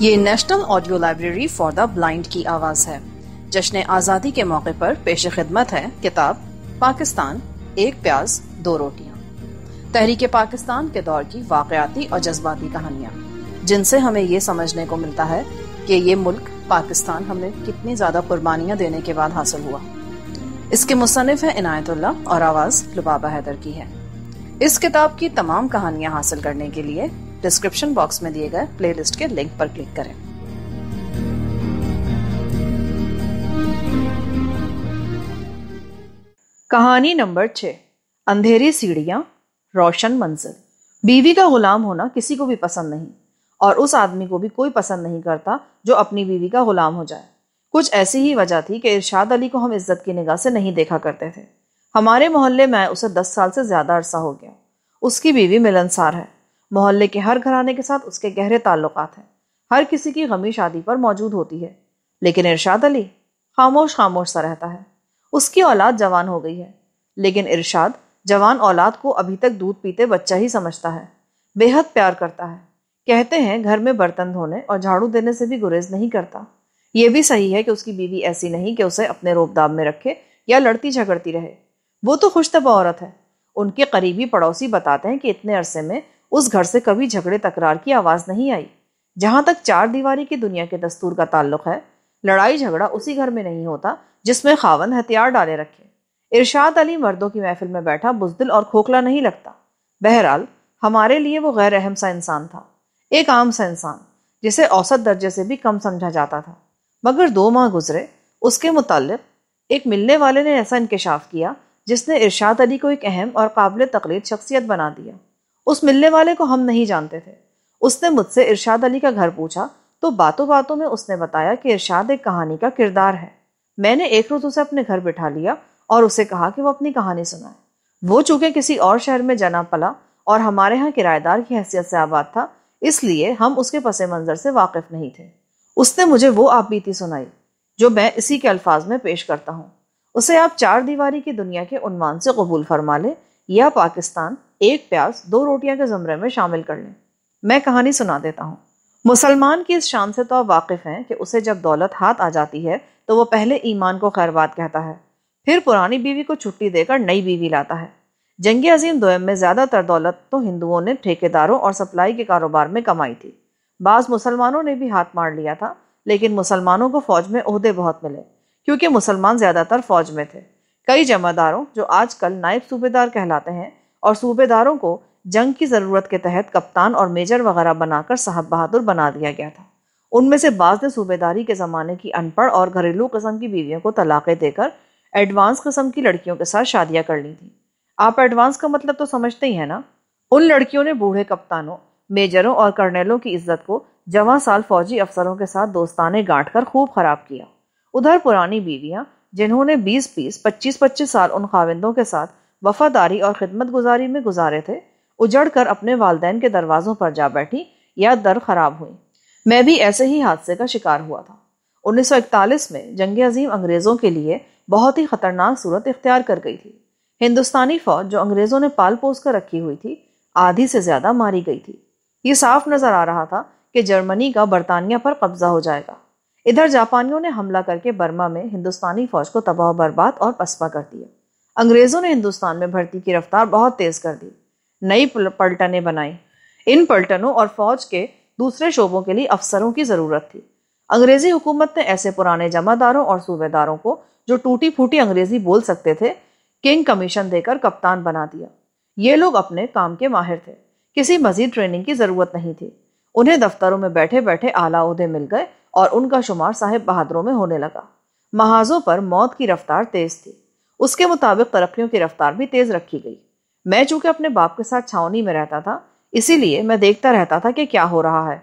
ये national audio library for the blind की आवाज है जश्न आज़ादी के मौके पर पेश खिदमत है किताब पाकिस्तान एक प्याज दो रोटियां तहरीक पाकिस्तान के दौर की वाकयाती और जज्बाती कहानियां जिनसे हमें ये समझने को मिलता है कि ये मुल्क पाकिस्तान हमें कितनी ज़्यादा कुर्बानियाँ देने के बाद हासिल हुआ इसके मुसनफ़ है इनायतुल्ला और आवाज़ लुबाबा हैदर की है इस किताब की तमाम कहानियाँ हासिल करने के लिए डिस्क्रिप्शन बॉक्स में दिए गए प्लेलिस्ट के लिंक पर क्लिक करें कहानी नंबर छः अंधेरी सीढ़ियाँ रोशन मंजिल बीवी का गुलाम होना किसी को भी पसंद नहीं और उस आदमी को भी कोई पसंद नहीं करता जो अपनी बीवी का गुलाम हो जाए कुछ ऐसी ही वजह थी कि इरशाद अली को हम इज्जत की निगाह से नहीं देखा करते थे हमारे मोहल्ले में उसे दस साल से ज़्यादा अरसा हो गया उसकी बीवी मिलनसार है मोहल्ले के हर घराने के साथ उसके गहरे ताल्लुक हैं हर किसी की गमी शादी पर मौजूद होती है लेकिन इरशाद अली खामोश खामोश सा रहता है उसकी औलाद जवान हो गई है लेकिन इरशाद जवान औलाद को अभी तक दूध पीते बच्चा ही समझता है बेहद प्यार करता है कहते हैं घर में बर्तन धोने और झाड़ू देने से भी गुरेज नहीं करता यह भी सही है कि उसकी बीवी ऐसी नहीं कि उसे अपने रोबदाब में रखे या लड़ती झगड़ती रहे वो तो खुशतबा औरत है उनके करीबी पड़ोसी बताते हैं कि इतने अरसे में उस घर से कभी झगड़े तकरार की आवाज़ नहीं आई जहाँ तक चार दीवारी की दुनिया के दस्तूर का ताल्लुक है लड़ाई झगड़ा उसी घर में नहीं होता जिसमें खावन हथियार डाले रखे इरशाद अली मर्दों की महफिल में बैठा बुजदिल और खोखला नहीं लगता बहरहाल हमारे लिए वो गैर अहम सा इंसान था एक आम सा इंसान जिसे औसत दर्जे से भी कम समझा जाता था मगर दो माह गुजरे उसके मुतालिक एक मिलने वाले ने ऐसा इंकशाफ किया जिसने इरशाद अली को एक अहम और काबिल तकलीर शख्सियत बना दिया उस मिलने वाले को हम नहीं जानते थे उसने मुझसे इरशाद अली का घर पूछा तो बातों बातों में उसने बताया कि इरशाद एक कहानी का किरदार है मैंने एक रोज उसे अपने घर बिठा लिया और उसे कहा कि वो अपनी कहानी सुनाए वो चूंकि किसी और शहर में जना पला और हमारे यहाँ किराएदार की हैसियत से आबाद था इसलिए हम उसके पसे मंज़र से वाकिफ नहीं थे उसने मुझे वो आप बीती सुनाई जो मैं इसी के अल्फाज में पेश करता हूँ उसे आप चार दीवारी की दुनिया के उन्वान से कबूल फरमा लें या पाकिस्तान एक प्याज दो रोटियां के ज़मरे में शामिल कर लें मैं कहानी सुना देता हूँ मुसलमान की इस शान से तो आप वाकिफ़ हैं कि उसे जब दौलत हाथ आ जाती है तो वह पहले ईमान को खैरबाद कहता है फिर पुरानी बीवी को छुट्टी देकर नई बीवी लाता है जंग अजीम दोयम में ज़्यादातर दौलत तो हिंदुओं ने ठेकेदारों और सप्लाई के कारोबार में कमाई थी बाज़ मुसलमानों ने भी हाथ मार लिया था लेकिन मुसलमानों को फ़ौज में अहदे बहुत मिले क्योंकि मुसलमान ज़्यादातर फ़ौज में थे कई जमादारों जो आजकल नायब सूबेदार कहलाते हैं और सूबेदारों को जंग की ज़रूरत के तहत कप्तान और मेजर वगैरह बनाकर साहब बहादुर बना दिया गया था उनमें से बाज ने सूबेदारी के ज़माने की अनपढ़ और घरेलू कस्म की बीवियों को तलाक़ें देकर एडवांस कस्म की लड़कियों के साथ शादियाँ कर ली थी आप एडवांस का मतलब तो समझते ही हैं ना उन लड़कियों ने बूढ़े कप्तानों मेजरों और कर्नलों की इज्जत को जवां साल फौजी अफसरों के साथ दोस्ताने गांठ कर खूब खराब किया उधर पुरानी बीवियाँ जिन्होंने 20 बीस 25-25 साल उन खाविंदों के साथ वफादारी और खिदमत गुजारी में गुजारे थे उजड़ कर अपने वालदेन के दरवाज़ों पर जा बैठी या दर खराब हुई मैं भी ऐसे ही हादसे का शिकार हुआ था 1941 में जंग अजीम अंग्रेज़ों के लिए बहुत ही ख़तरनाक सूरत इख्तियार कर गई थी हिंदुस्तानी फ़ौज जो अंग्रेज़ों ने पाल पोस कर रखी हुई थी आधी से ज़्यादा मारी गई थी ये साफ नज़र आ रहा था कि जर्मनी का बरतानिया पर कब्ज़ा हो जाएगा इधर जापानियों ने हमला करके बर्मा में हिंदुस्तानी फौज को तबाह बर्बाद और पसपा कर दिया अंग्रेजों ने हिंदुस्तान में भर्ती की रफ्तार बहुत तेज कर दी नई पलटने बनाई इन पलटनों और फौज के दूसरे शोबों के लिए अफसरों की ज़रूरत थी अंग्रेजी हुकूमत ने ऐसे पुराने जमादारों और सूबेदारों को जो टूटी फूटी अंग्रेजी बोल सकते थे किंग कमीशन देकर कप्तान बना दिया ये लोग अपने काम के माहिर थे किसी मजीद ट्रेनिंग की ज़रूरत नहीं थी उन्हें दफ्तरों में बैठे बैठे आला उदे मिल गए और उनका शुमार साहिब बहादुरों में होने लगा महाजों पर मौत की रफ्तार तेज थी उसके मुताबिक तरक्कियों की रफ्तार भी तेज रखी गई मैं चूंकि अपने बाप के साथ छावनी में रहता था इसीलिए मैं देखता रहता था कि क्या हो रहा है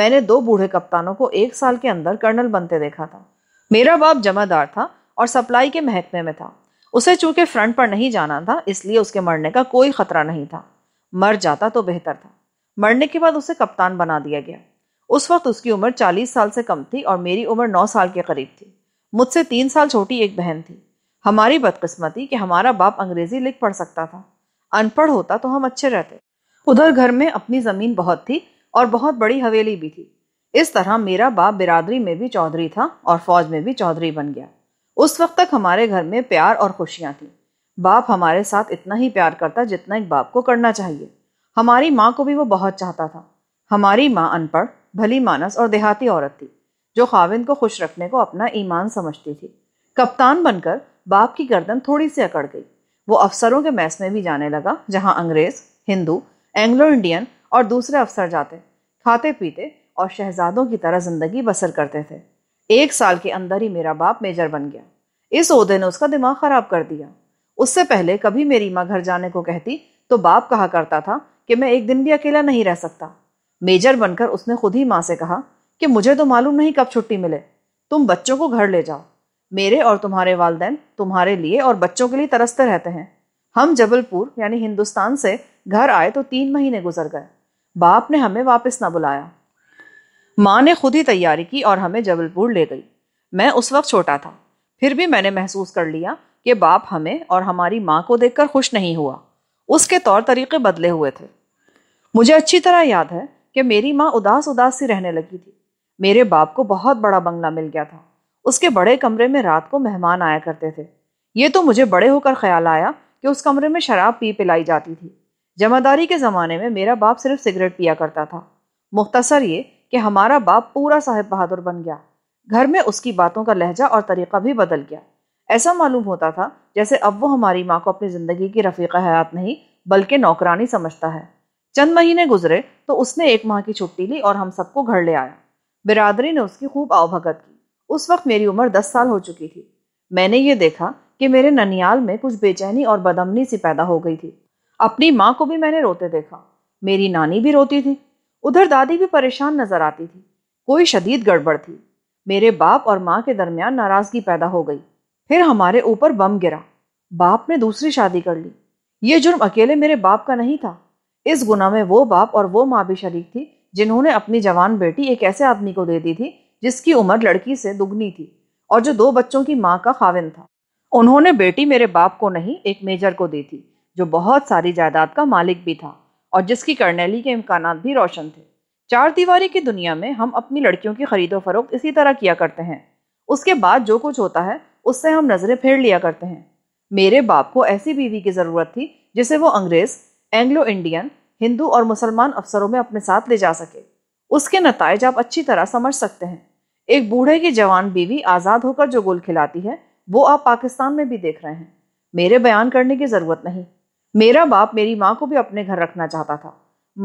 मैंने दो बूढ़े कप्तानों को एक साल के अंदर कर्नल बनते देखा था मेरा बाप जमादार था और सप्लाई के महकमे में था उसे चूंकि फ्रंट पर नहीं जाना था इसलिए उसके मरने का कोई खतरा नहीं था मर जाता तो बेहतर था मरने के बाद उसे कप्तान बना दिया गया उस वक्त उसकी उम्र चालीस साल से कम थी और मेरी उम्र नौ साल के करीब थी मुझसे तीन साल छोटी एक बहन थी हमारी बदकिस्मती कि हमारा बाप अंग्रेजी लिख पढ़ सकता था अनपढ़ होता तो हम अच्छे रहते उधर घर में अपनी ज़मीन बहुत थी और बहुत बड़ी हवेली भी थी इस तरह मेरा बाप बिरादरी में भी चौधरी था और फौज में भी चौधरी बन गया उस वक्त तक हमारे घर में प्यार और खुशियाँ थीं बाप हमारे साथ इतना ही प्यार करता जितना एक बाप को करना चाहिए हमारी माँ को भी वो बहुत चाहता था हमारी माँ अनपढ़ भली मानस और देहाती औरत थी जो खाविंद को खुश रखने को अपना ईमान समझती थी कप्तान बनकर बाप की गर्दन थोड़ी सी अकड़ गई वो अफसरों के मैस में भी जाने लगा जहां अंग्रेज हिंदू एंग्लो इंडियन और दूसरे अफसर जाते खाते पीते और शहजादों की तरह जिंदगी बसर करते थे एक साल के अंदर ही मेरा बाप मेजर बन गया इस उहदे ने उसका दिमाग खराब कर दिया उससे पहले कभी मेरी माँ घर जाने को कहती तो बाप कहा करता था कि मैं एक दिन भी अकेला नहीं रह सकता मेजर बनकर उसने खुद ही माँ से कहा कि मुझे तो मालूम नहीं कब छुट्टी मिले तुम बच्चों को घर ले जाओ मेरे और तुम्हारे वालदेन तुम्हारे लिए और बच्चों के लिए तरसते रहते हैं हम जबलपुर यानी हिंदुस्तान से घर आए तो तीन महीने गुजर गए बाप ने हमें वापस ना बुलाया माँ ने खुद ही तैयारी की और हमें जबलपुर ले गई मैं उस वक्त छोटा था फिर भी मैंने महसूस कर लिया कि बाप हमें और हमारी माँ को देखकर खुश नहीं हुआ उसके तौर तरीके बदले हुए थे मुझे अच्छी तरह याद है कि मेरी माँ उदास उदास सी रहने लगी थी मेरे बाप को बहुत बड़ा बंगला मिल गया था उसके बड़े कमरे में रात को मेहमान आया करते थे ये तो मुझे बड़े होकर ख्याल आया कि उस कमरे में शराब पी पिलाई जाती थी जमादारी के ज़माने में मेरा बाप सिर्फ सिगरेट पिया करता था मुख्तसर ये कि हमारा बाप पूरा साहेब बहादुर बन गया घर में उसकी बातों का लहजा और तरीका भी बदल गया ऐसा मालूम होता था जैसे अब वो हमारी माँ को अपनी ज़िंदगी की रफ़ीक हयात नहीं बल्कि नौकरानी समझता है चंद महीने गुजरे तो उसने एक माह की छुट्टी ली और हम सबको घर ले आया बिरादरी ने उसकी खूब आवभगत की उस वक्त मेरी उम्र दस साल हो चुकी थी मैंने ये देखा कि मेरे ननियाल में कुछ बेचैनी और बदमनी सी पैदा हो गई थी अपनी माँ को भी मैंने रोते देखा मेरी नानी भी रोती थी उधर दादी भी परेशान नजर आती थी कोई शदीद गड़बड़ थी मेरे बाप और माँ के दरमियान नाराजगी पैदा हो गई फिर हमारे ऊपर बम गिरा बाप ने दूसरी शादी कर ली ये जुर्म अकेले मेरे बाप का नहीं था इस गुना में वो बाप और वो माँ भी शरीक थी जिन्होंने अपनी जवान बेटी एक ऐसे आदमी को दे दी थी जिसकी उम्र लड़की से दुगनी थी और जो दो बच्चों की माँ का खाविन था उन्होंने बेटी मेरे बाप को नहीं एक मेजर को दी थी जो बहुत सारी जायदाद का मालिक भी था और जिसकी कर्नैली के इम्कान भी रोशन थे चार दीवारी की दुनिया में हम अपनी लड़कियों की खरीदो फरोख्त इसी तरह किया करते हैं उसके बाद जो कुछ होता है उससे हम नज़रें फेर लिया करते हैं मेरे बाप को ऐसी बीवी की ज़रूरत थी जिसे वो अंग्रेज़ एंग्लो इंडियन हिंदू और मुसलमान अफसरों में अपने साथ ले जा सके उसके नतज आप अच्छी तरह समझ सकते हैं एक बूढ़े की जवान बीवी आज़ाद होकर जो गोल खिलाती है वो आप पाकिस्तान में भी देख रहे हैं मेरे बयान करने की ज़रूरत नहीं मेरा बाप मेरी माँ को भी अपने घर रखना चाहता था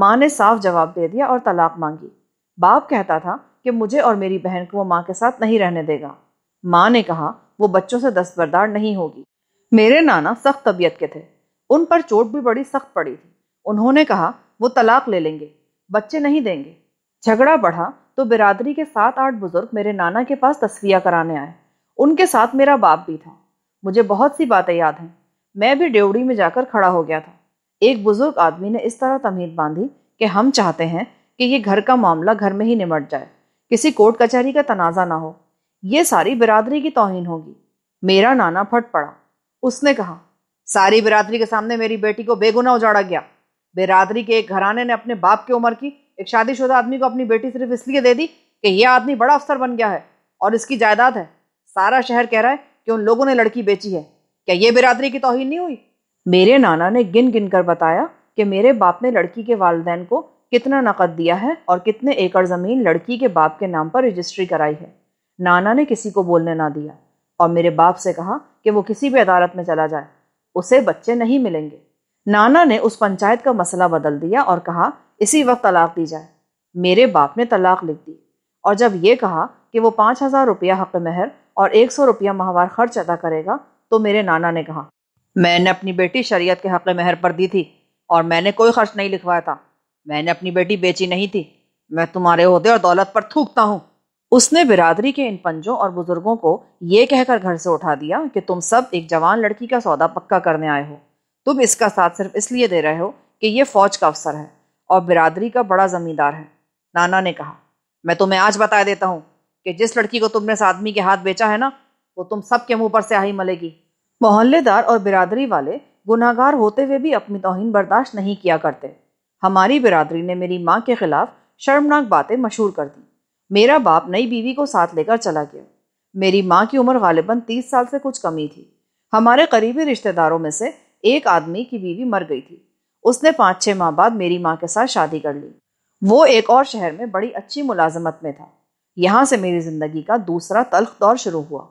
माँ ने साफ जवाब दे दिया और तलाक मांगी बाप कहता था कि मुझे और मेरी बहन को वो माँ के साथ नहीं रहने देगा माँ ने कहा वो बच्चों से दस्तबरदार नहीं होगी मेरे नाना सख्त तबीयत के थे उन पर चोट भी बड़ी सख्त पड़ी थी उन्होंने कहा वो तलाक ले लेंगे बच्चे नहीं देंगे झगड़ा बढ़ा तो बिरादरी के सात आठ बुजुर्ग मेरे नाना के पास तस्वीर कराने आए उनके साथ मेरा बाप भी था मुझे बहुत सी बातें याद हैं मैं भी ड्योड़ी में जाकर खड़ा हो गया था एक बुजुर्ग आदमी ने इस तरह तमीद बांधी कि हम चाहते हैं कि ये घर का मामला घर में ही निमट जाए किसी कोर्ट कचहरी का तनाज़ा ना हो ये सारी बिरादरी की तोहन होगी मेरा नाना फट पड़ा उसने कहा सारी बिरादरी के सामने मेरी बेटी को बेगुना उजाड़ा गया बिरादरी के एक घराने ने अपने बाप की उम्र की एक शादीशुदा आदमी को अपनी बेटी सिर्फ इसलिए दे दी कि यह आदमी बड़ा अफसर बन गया है और इसकी जायदाद है सारा शहर कह रहा है कि उन लोगों ने लड़की बेची है क्या ये बिरादरी की तोहन नहीं हुई मेरे नाना ने गिन गिन कर बताया कि मेरे बाप ने लड़की के वालदेन को कितना नकद दिया है और कितने एकड़ ज़मीन लड़की के बाप के नाम पर रजिस्ट्री कराई है नाना ने किसी को बोलने ना दिया और मेरे बाप से कहा कि वो किसी भी अदालत में चला जाए उसे बच्चे नहीं मिलेंगे नाना ने उस पंचायत का मसला बदल दिया और कहा इसी वक्त तलाक दी जाए मेरे बाप ने तलाक लिख दी और जब ये कहा कि वो पाँच हज़ार रुपया हक महर और एक सौ रुपया माहवार खर्च अदा करेगा तो मेरे नाना ने कहा मैंने अपनी बेटी शरीयत के हक महर पर दी थी और मैंने कोई खर्च नहीं लिखवाया था मैंने अपनी बेटी बेची नहीं थी मैं तुम्हारे होते और दौलत पर थूकता हूँ उसने बिरादरी के इन पंजों और बुजुर्गों को ये कहकर घर से उठा दिया कि तुम सब एक जवान लड़की का सौदा पक्का करने आए हो तुम इसका साथ सिर्फ इसलिए दे रहे हो कि ये फौज का अफसर है और बिरादरी का बड़ा जमींदार है नाना ने कहा मैं तुम्हें आज बता देता हूँ कि जिस लड़की को तुमने इस आदमी के हाथ बेचा है ना वो तुम सब के मुंह पर स्याही मलेगी मोहल्लेदार और बिरादरी वाले गुनाहगार होते हुए भी अपनी तोहिन बर्दाश्त नहीं किया करते हमारी बिरादरी ने मेरी माँ के खिलाफ शर्मनाक बातें मशहूर कर दी मेरा बाप नई बीवी को साथ लेकर चला गया मेरी माँ की उम्र गालिबा तीस साल से कुछ कमी थी हमारे करीबी रिश्तेदारों में से एक आदमी की बीवी मर गई थी उसने पाँच छः माह बाद मेरी माँ के साथ शादी कर ली वो एक और शहर में बड़ी अच्छी मुलाजमत में था यहाँ से मेरी ज़िंदगी का दूसरा तलख दौर शुरू हुआ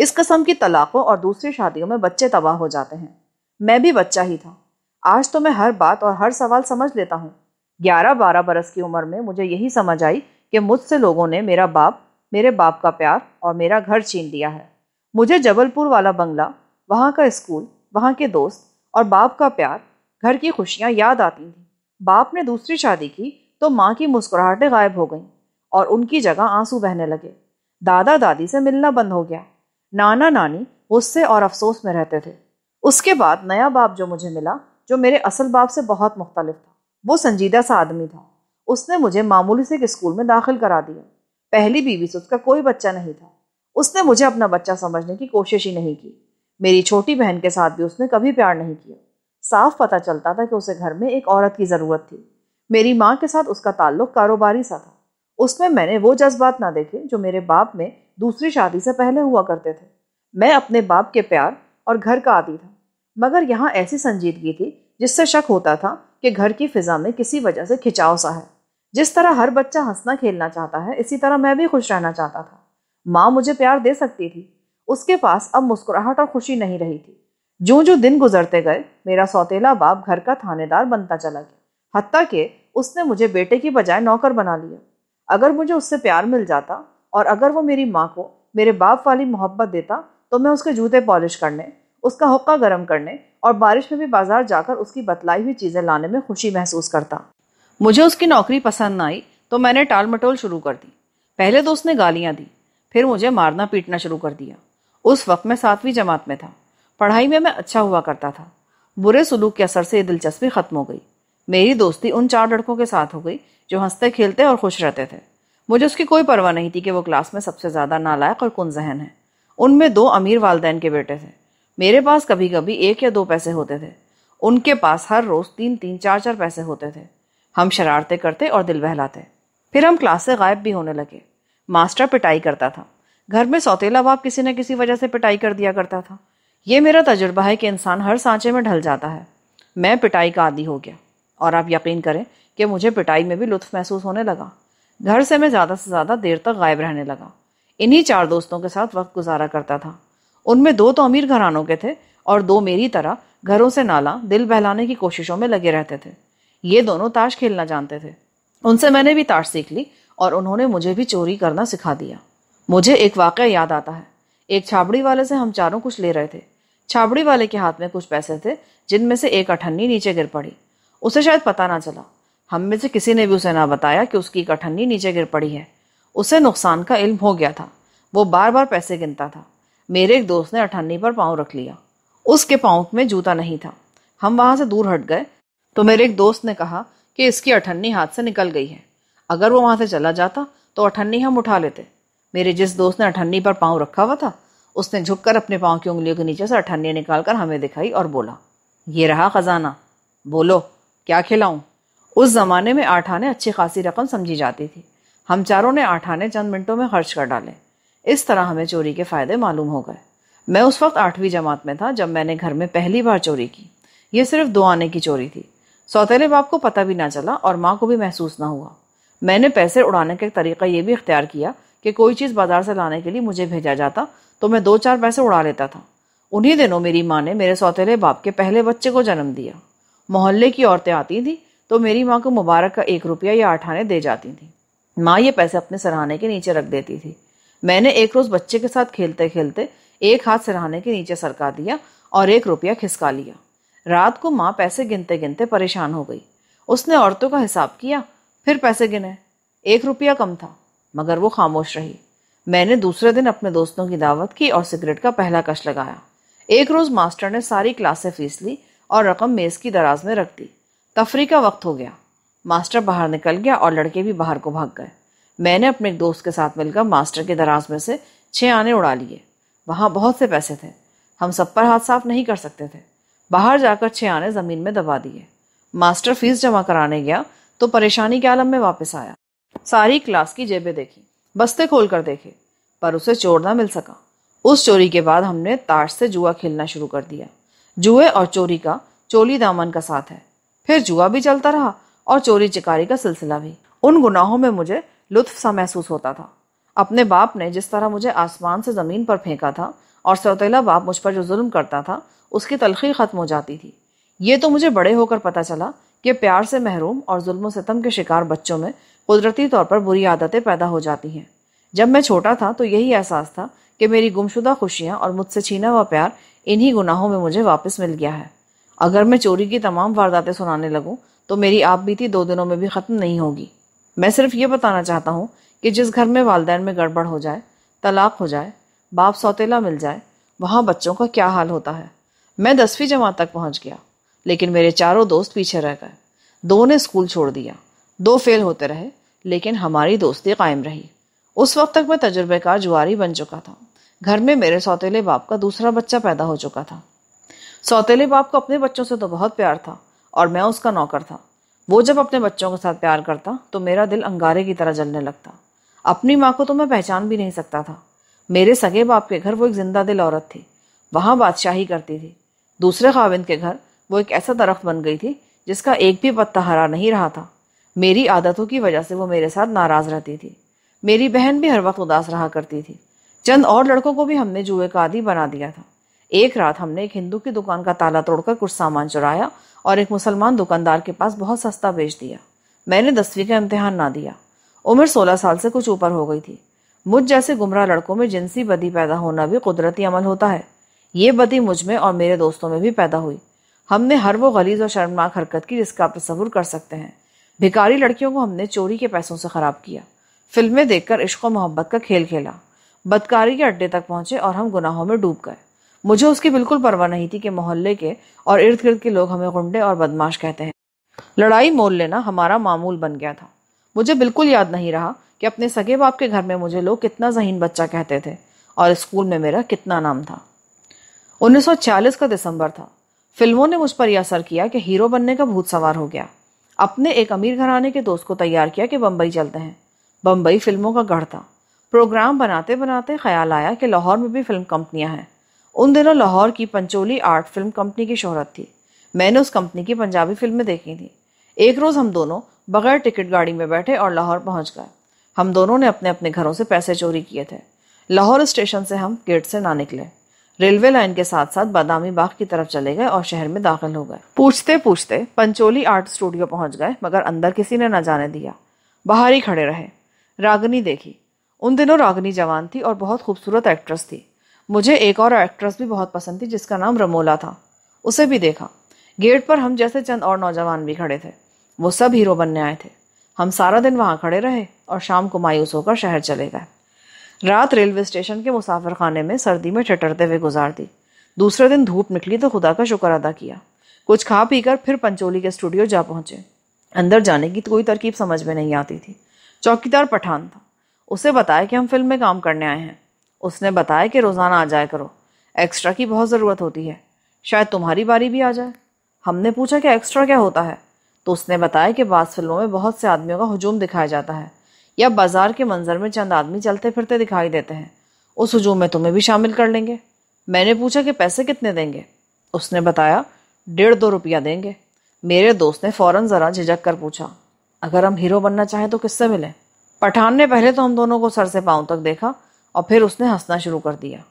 इस कस्म की तलाक़ों और दूसरी शादियों में बच्चे तबाह हो जाते हैं मैं भी बच्चा ही था आज तो मैं हर बात और हर सवाल समझ लेता हूँ ग्यारह बारह बरस की उम्र में मुझे यही समझ आई कि मुझसे लोगों ने मेरा बाप मेरे बाप का प्यार और मेरा घर छीन लिया है मुझे जबलपुर वाला बंगला वहाँ का स्कूल वहाँ के दोस्त और बाप का प्यार घर की खुशियाँ याद आती थीं बाप ने दूसरी शादी की तो माँ की मुस्कुराहटें गायब हो गईं और उनकी जगह आंसू बहने लगे दादा दादी से मिलना बंद हो गया नाना नानी गुस्से और अफसोस में रहते थे उसके बाद नया बाप जो मुझे मिला जो मेरे असल बाप से बहुत मुख्तलिफ था वो संजीदा सा आदमी था उसने मुझे मामूली से एक स्कूल में दाखिल करा दिया पहली बीवी से उसका कोई बच्चा नहीं था उसने मुझे अपना बच्चा समझने की कोशिश ही नहीं की मेरी छोटी बहन के साथ भी उसने कभी प्यार नहीं किया साफ पता चलता था कि उसे घर में एक औरत की ज़रूरत थी मेरी माँ के साथ उसका ताल्लुक कारोबारी सा था उसमें मैंने वो जज्बात ना देखे जो मेरे बाप में दूसरी शादी से पहले हुआ करते थे मैं अपने बाप के प्यार और घर का आदि था मगर यहाँ ऐसी संजीदगी थी जिससे शक होता था कि घर की फिजा में किसी वजह से खिंचाव सा है जिस तरह हर बच्चा हंसना खेलना चाहता है इसी तरह मैं भी खुश रहना चाहता था माँ मुझे प्यार दे सकती थी उसके पास अब मुस्कुराहट और खुशी नहीं रही थी जो जो दिन गुजरते गए मेरा सौतेला बाप घर का थानेदार बनता चला गया हती के उसने मुझे बेटे की बजाय नौकर बना लिया अगर मुझे उससे प्यार मिल जाता और अगर वो मेरी माँ को मेरे बाप वाली मोहब्बत देता तो मैं उसके जूते पॉलिश करने उसका हुक्का गर्म करने और बारिश में भी बाजार जाकर उसकी बतलाई हुई चीज़ें लाने में खुशी महसूस करता मुझे उसकी नौकरी पसंद ना आई तो मैंने टाल मटोल शुरू कर दी पहले तो उसने गालियाँ दी फिर मुझे मारना पीटना शुरू कर दिया उस वक्त मैं सातवीं जमात में था पढ़ाई में मैं अच्छा हुआ करता था बुरे सलूक के असर से ये दिलचस्पी खत्म हो गई मेरी दोस्ती उन चार लड़कों के साथ हो गई जो हंसते खेलते और खुश रहते थे मुझे उसकी कोई परवाह नहीं थी कि वो क्लास में सबसे ज़्यादा नालायक और कुन जहन है उनमें दो अमीर वालदेन के बेटे थे मेरे पास कभी कभी एक या दो पैसे होते थे उनके पास हर रोज़ तीन तीन चार चार पैसे होते थे हम शरारतें करते और दिल बहलाते फिर हम क्लास से गायब भी होने लगे मास्टर पिटाई करता था घर में सौतेला बाप किसी न किसी वजह से पिटाई कर दिया करता था ये मेरा तजुर्बा है कि इंसान हर सांचे में ढल जाता है मैं पिटाई का आदि हो गया और आप यकीन करें कि मुझे पिटाई में भी लुत्फ महसूस होने लगा घर से मैं ज़्यादा से ज़्यादा देर तक गायब रहने लगा इन्हीं चार दोस्तों के साथ वक्त गुजारा करता था उनमें दो तो अमीर घरानों के थे और दो मेरी तरह घरों से नाला दिल बहलाने की कोशिशों में लगे रहते थे ये दोनों ताश खेलना जानते थे उनसे मैंने भी ताश सीख ली और उन्होंने मुझे भी चोरी करना सिखा दिया मुझे एक वाक्य याद आता है एक छाबड़ी वाले से हम चारों कुछ ले रहे थे छाबड़ी वाले के हाथ में कुछ पैसे थे जिनमें से एक अठन्नी नीचे गिर पड़ी उसे शायद पता ना चला हम में से किसी ने भी उसे ना बताया कि उसकी एक अठन्नी नीचे गिर पड़ी है उसे नुकसान का इल्म हो गया था वो बार बार पैसे गिनता था मेरे एक दोस्त ने अठन्नी पर पाँव रख लिया उसके पाँव में जूता नहीं था हम वहाँ से दूर हट गए तो मेरे एक दोस्त ने कहा कि इसकी अठन्नी हाथ से निकल गई है अगर वो वहाँ से चला जाता तो अठन्नी हम उठा लेते मेरे जिस दोस्त ने अठन्नी पर पाँव रखा हुआ था उसने झुककर अपने पाँव की उंगलियों के नीचे से अठन्नी निकालकर हमें दिखाई और बोला ये रहा ख़जाना बोलो क्या खिलाऊं उस ज़माने में आठ आने अच्छी खासी रकम समझी जाती थी हम चारों ने आठ आने चंद मिनटों में खर्च कर डाले इस तरह हमें चोरी के फ़ायदे मालूम हो गए मैं उस वक्त आठवीं जमात में था जब मैंने घर में पहली बार चोरी की यह सिर्फ दो आने की चोरी थी सौतेले बाप को पता भी ना चला और माँ को भी महसूस ना हुआ मैंने पैसे उड़ाने का एक तरीका ये भी इख्तियार किया कि कोई चीज़ बाजार से लाने के लिए मुझे भेजा जाता तो मैं दो चार पैसे उड़ा लेता था उन्हीं दिनों मेरी माँ ने मेरे सौतेले बाप के पहले बच्चे को जन्म दिया मोहल्ले की औरतें आती थीं तो मेरी माँ को मुबारक का एक रुपया या आठ आने दे जाती थी माँ ये पैसे अपने सराहाने के नीचे रख देती थी मैंने एक रोज़ बच्चे के साथ खेलते खेलते एक हाथ सराहाने के नीचे सरका दिया और एक रुपया खिसका लिया रात को माँ पैसे गिनते गिनते परेशान हो गई उसने औरतों का हिसाब किया फिर पैसे गिने एक रुपया कम था मगर वो खामोश रही मैंने दूसरे दिन अपने दोस्तों की दावत की और सिगरेट का पहला कश लगाया एक रोज़ मास्टर ने सारी क्लासें फीस ली और रकम मेज़ की दराज में रख दी तफरी का वक्त हो गया मास्टर बाहर निकल गया और लड़के भी बाहर को भाग गए मैंने अपने एक दोस्त के साथ मिलकर मास्टर के दराज में से छः आने उड़ा लिए वहाँ बहुत से पैसे थे हम सब पर हाथ साफ नहीं कर सकते थे बाहर जाकर छह आने ज़मीन में दबा दिए मास्टर फीस जमा कराने गया तो परेशानी के आलम में वापस आया सारी क्लास की जेबें देखी बस्ते खोल कर देखे पर उसे चोर ना मिल सका उस चोरी के बाद हमने ताश से जुआ खेलना शुरू कर दिया जुए और चोरी का चोली दामन का साथ है फिर जुआ भी चलता रहा और चोरी चिकारी का सिलसिला भी उन गुनाहों में मुझे लुत्फ सा महसूस होता था अपने बाप ने जिस तरह मुझे आसमान से ज़मीन पर फेंका था और सौतेला बाप मुझ पर जो जुल्म करता था उसकी तलखी ख़त्म हो जाती थी ये तो मुझे बड़े होकर पता चला कि प्यार से महरूम और जुल्म सितम के शिकार बच्चों में कुदरती तौर पर बुरी आदतें पैदा हो जाती हैं जब मैं छोटा था तो यही एहसास था कि मेरी गुमशुदा खुशियाँ और मुझसे छीना हुआ प्यार इन्हीं गुनाहों में मुझे वापस मिल गया है अगर मैं चोरी की तमाम वारदातें सुनाने लगूँ तो मेरी आप बीती दो दिनों में भी ख़त्म नहीं होगी मैं सिर्फ ये बताना चाहता हूँ कि जिस घर में वालदेन में गड़बड़ हो जाए तलाक हो जाए बाप सौतेला मिल जाए वहाँ बच्चों का क्या हाल होता है मैं दसवीं जमात तक पहुंच गया लेकिन मेरे चारों दोस्त पीछे रह गए दो ने स्कूल छोड़ दिया दो फेल होते रहे लेकिन हमारी दोस्ती कायम रही उस वक्त तक मैं तजुर्बेकार जुआरी बन चुका था घर में मेरे सौतेले बाप का दूसरा बच्चा पैदा हो चुका था सौतेले बाप को अपने बच्चों से तो बहुत प्यार था और मैं उसका नौकर था वो जब अपने बच्चों के साथ प्यार करता तो मेरा दिल अंगारे की तरह जलने लगता अपनी माँ को तो मैं पहचान भी नहीं सकता था मेरे सगे बाप के घर वो एक जिंदा दिल औरत थी वहाँ बादशाही करती थी दूसरे खाविंद के घर वो एक ऐसा दरख्त बन गई थी जिसका एक भी पत्ता हरा नहीं रहा था मेरी आदतों की वजह से वो मेरे साथ नाराज़ रहती थी मेरी बहन भी हर वक्त उदास रहा करती थी चंद और लड़कों को भी हमने जुए का आदि बना दिया था एक रात हमने एक हिंदू की दुकान का ताला तोड़कर कुछ सामान चुराया और एक मुसलमान दुकानदार के पास बहुत सस्ता बेच दिया मैंने दसवीं का इम्तहान ना दिया उम्र सोलह साल से कुछ ऊपर हो गई थी मुझ जैसे गुमराह लड़कों में जिनसी बदी पैदा होना भी कुदरती अमल होता है ये बदी मुझ में और मेरे दोस्तों में भी पैदा हुई हमने हर वो गलीज और शर्मनाक हरकत की जिसका आप तस्वुर कर सकते हैं भिकारी लड़कियों को हमने चोरी के पैसों से ख़राब किया फिल्में देखकर इश्क और मोहब्बत का खेल खेला बदकारी के अड्डे तक पहुंचे और हम गुनाहों में डूब गए मुझे उसकी बिल्कुल परवाह नहीं थी कि मोहल्ले के और इर्द गिर्द के लोग हमें गुंडे और बदमाश कहते हैं लड़ाई मोल लेना हमारा मामूल बन गया था मुझे बिल्कुल याद नहीं रहा कि अपने सगे बाप के घर में मुझे लोग कितना जहीन बच्चा कहते थे और स्कूल में मेरा कितना नाम था 1940 का दिसंबर था फिल्मों ने मुझ पर यह असर किया कि हीरो बनने का भूत सवार हो गया अपने एक अमीर घराने के दोस्त को तैयार किया कि बम्बई चलते हैं बम्बई फिल्मों का गढ़ था प्रोग्राम बनाते बनाते ख्याल आया कि लाहौर में भी फिल्म कंपनियां हैं उन दिनों लाहौर की पंचोली आर्ट फिल्म कंपनी की शोहरत थी मैंने उस कंपनी की पंजाबी फिल्में देखी थी एक रोज़ हम दोनों बगैर टिकट गाड़ी में बैठे और लाहौर पहुंच गए हम दोनों ने अपने अपने घरों से पैसे चोरी किए थे लाहौर स्टेशन से हम गेट से ना निकले रेलवे लाइन के साथ साथ बादामी बाग की तरफ चले गए और शहर में दाखिल हो गए पूछते पूछते पंचोली आर्ट स्टूडियो पहुंच गए मगर अंदर किसी ने न जाने दिया बाहर ही खड़े रहे रागनी देखी उन दिनों रागनी जवान थी और बहुत खूबसूरत एक्ट्रेस थी मुझे एक और एक्ट्रेस भी बहुत पसंद थी जिसका नाम रमोला था उसे भी देखा गेट पर हम जैसे चंद और नौजवान भी खड़े थे वो सब हीरो बनने आए थे हम सारा दिन वहाँ खड़े रहे और शाम को मायूस होकर शहर चले गए रात रेलवे स्टेशन के मुसाफिर खाने में सर्दी में चटरते हुए गुजार दी दूसरे दिन धूप निकली तो खुदा का शुक्र अदा किया कुछ खा पी कर फिर पंचोली के स्टूडियो जा पहुंचे अंदर जाने की कोई तरकीब समझ में नहीं आती थी चौकीदार पठान था उसे बताया कि हम फिल्म में काम करने आए हैं उसने बताया कि रोज़ाना आ जाया करो एक्स्ट्रा की बहुत ज़रूरत होती है शायद तुम्हारी बारी भी आ जाए हमने पूछा कि एक्स्ट्रा क्या होता है तो उसने बताया कि बास फिल्मों में बहुत से आदमियों का हजूम दिखाया जाता है या बाजार के मंजर में चंद आदमी चलते फिरते दिखाई देते हैं उस हजूम में तुम्हें भी शामिल कर लेंगे मैंने पूछा कि पैसे कितने देंगे उसने बताया डेढ़ दो रुपया देंगे मेरे दोस्त ने फ़ौरन ज़रा झिझक कर पूछा अगर हम हीरो बनना चाहें तो किससे मिलें पठान ने पहले तो हम दोनों को सर से पाँव तक देखा और फिर उसने हंसना शुरू कर दिया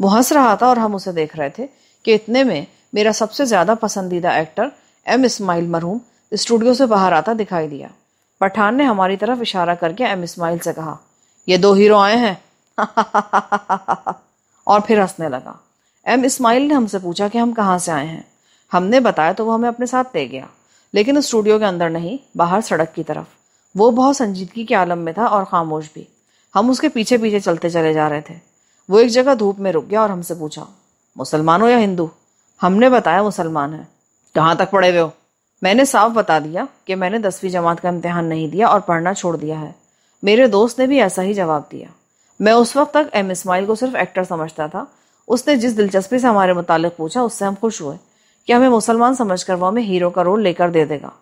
वो हंस रहा था और हम उसे देख रहे थे कि इतने में मेरा सबसे ज़्यादा पसंदीदा एक्टर एम इस्माइल मरहूम स्टूडियो से बाहर आता दिखाई दिया पठान ने हमारी तरफ इशारा करके एम इस्माइल से कहा ये दो हीरो आए हैं और फिर हंसने लगा एम इस्माइल ने हमसे पूछा कि हम कहाँ से आए हैं हमने बताया तो वो हमें अपने साथ ले गया लेकिन स्टूडियो के अंदर नहीं बाहर सड़क की तरफ वो बहुत संजीदगी के आलम में था और खामोश भी हम उसके पीछे पीछे चलते चले जा रहे थे वो एक जगह धूप में रुक गया और हमसे पूछा मुसलमान हो या हिंदू हमने बताया मुसलमान है कहाँ तक पड़े हुए हो मैंने साफ बता दिया कि मैंने दसवीं जमात का इम्तहान नहीं दिया और पढ़ना छोड़ दिया है मेरे दोस्त ने भी ऐसा ही जवाब दिया मैं उस वक्त तक एम इस्माइल को सिर्फ एक्टर समझता था उसने जिस दिलचस्पी से हमारे मुतालिक पूछा उससे हम खुश हुए कि हमें मुसलमान समझ कर वह हमें हीरो का रोल लेकर दे देगा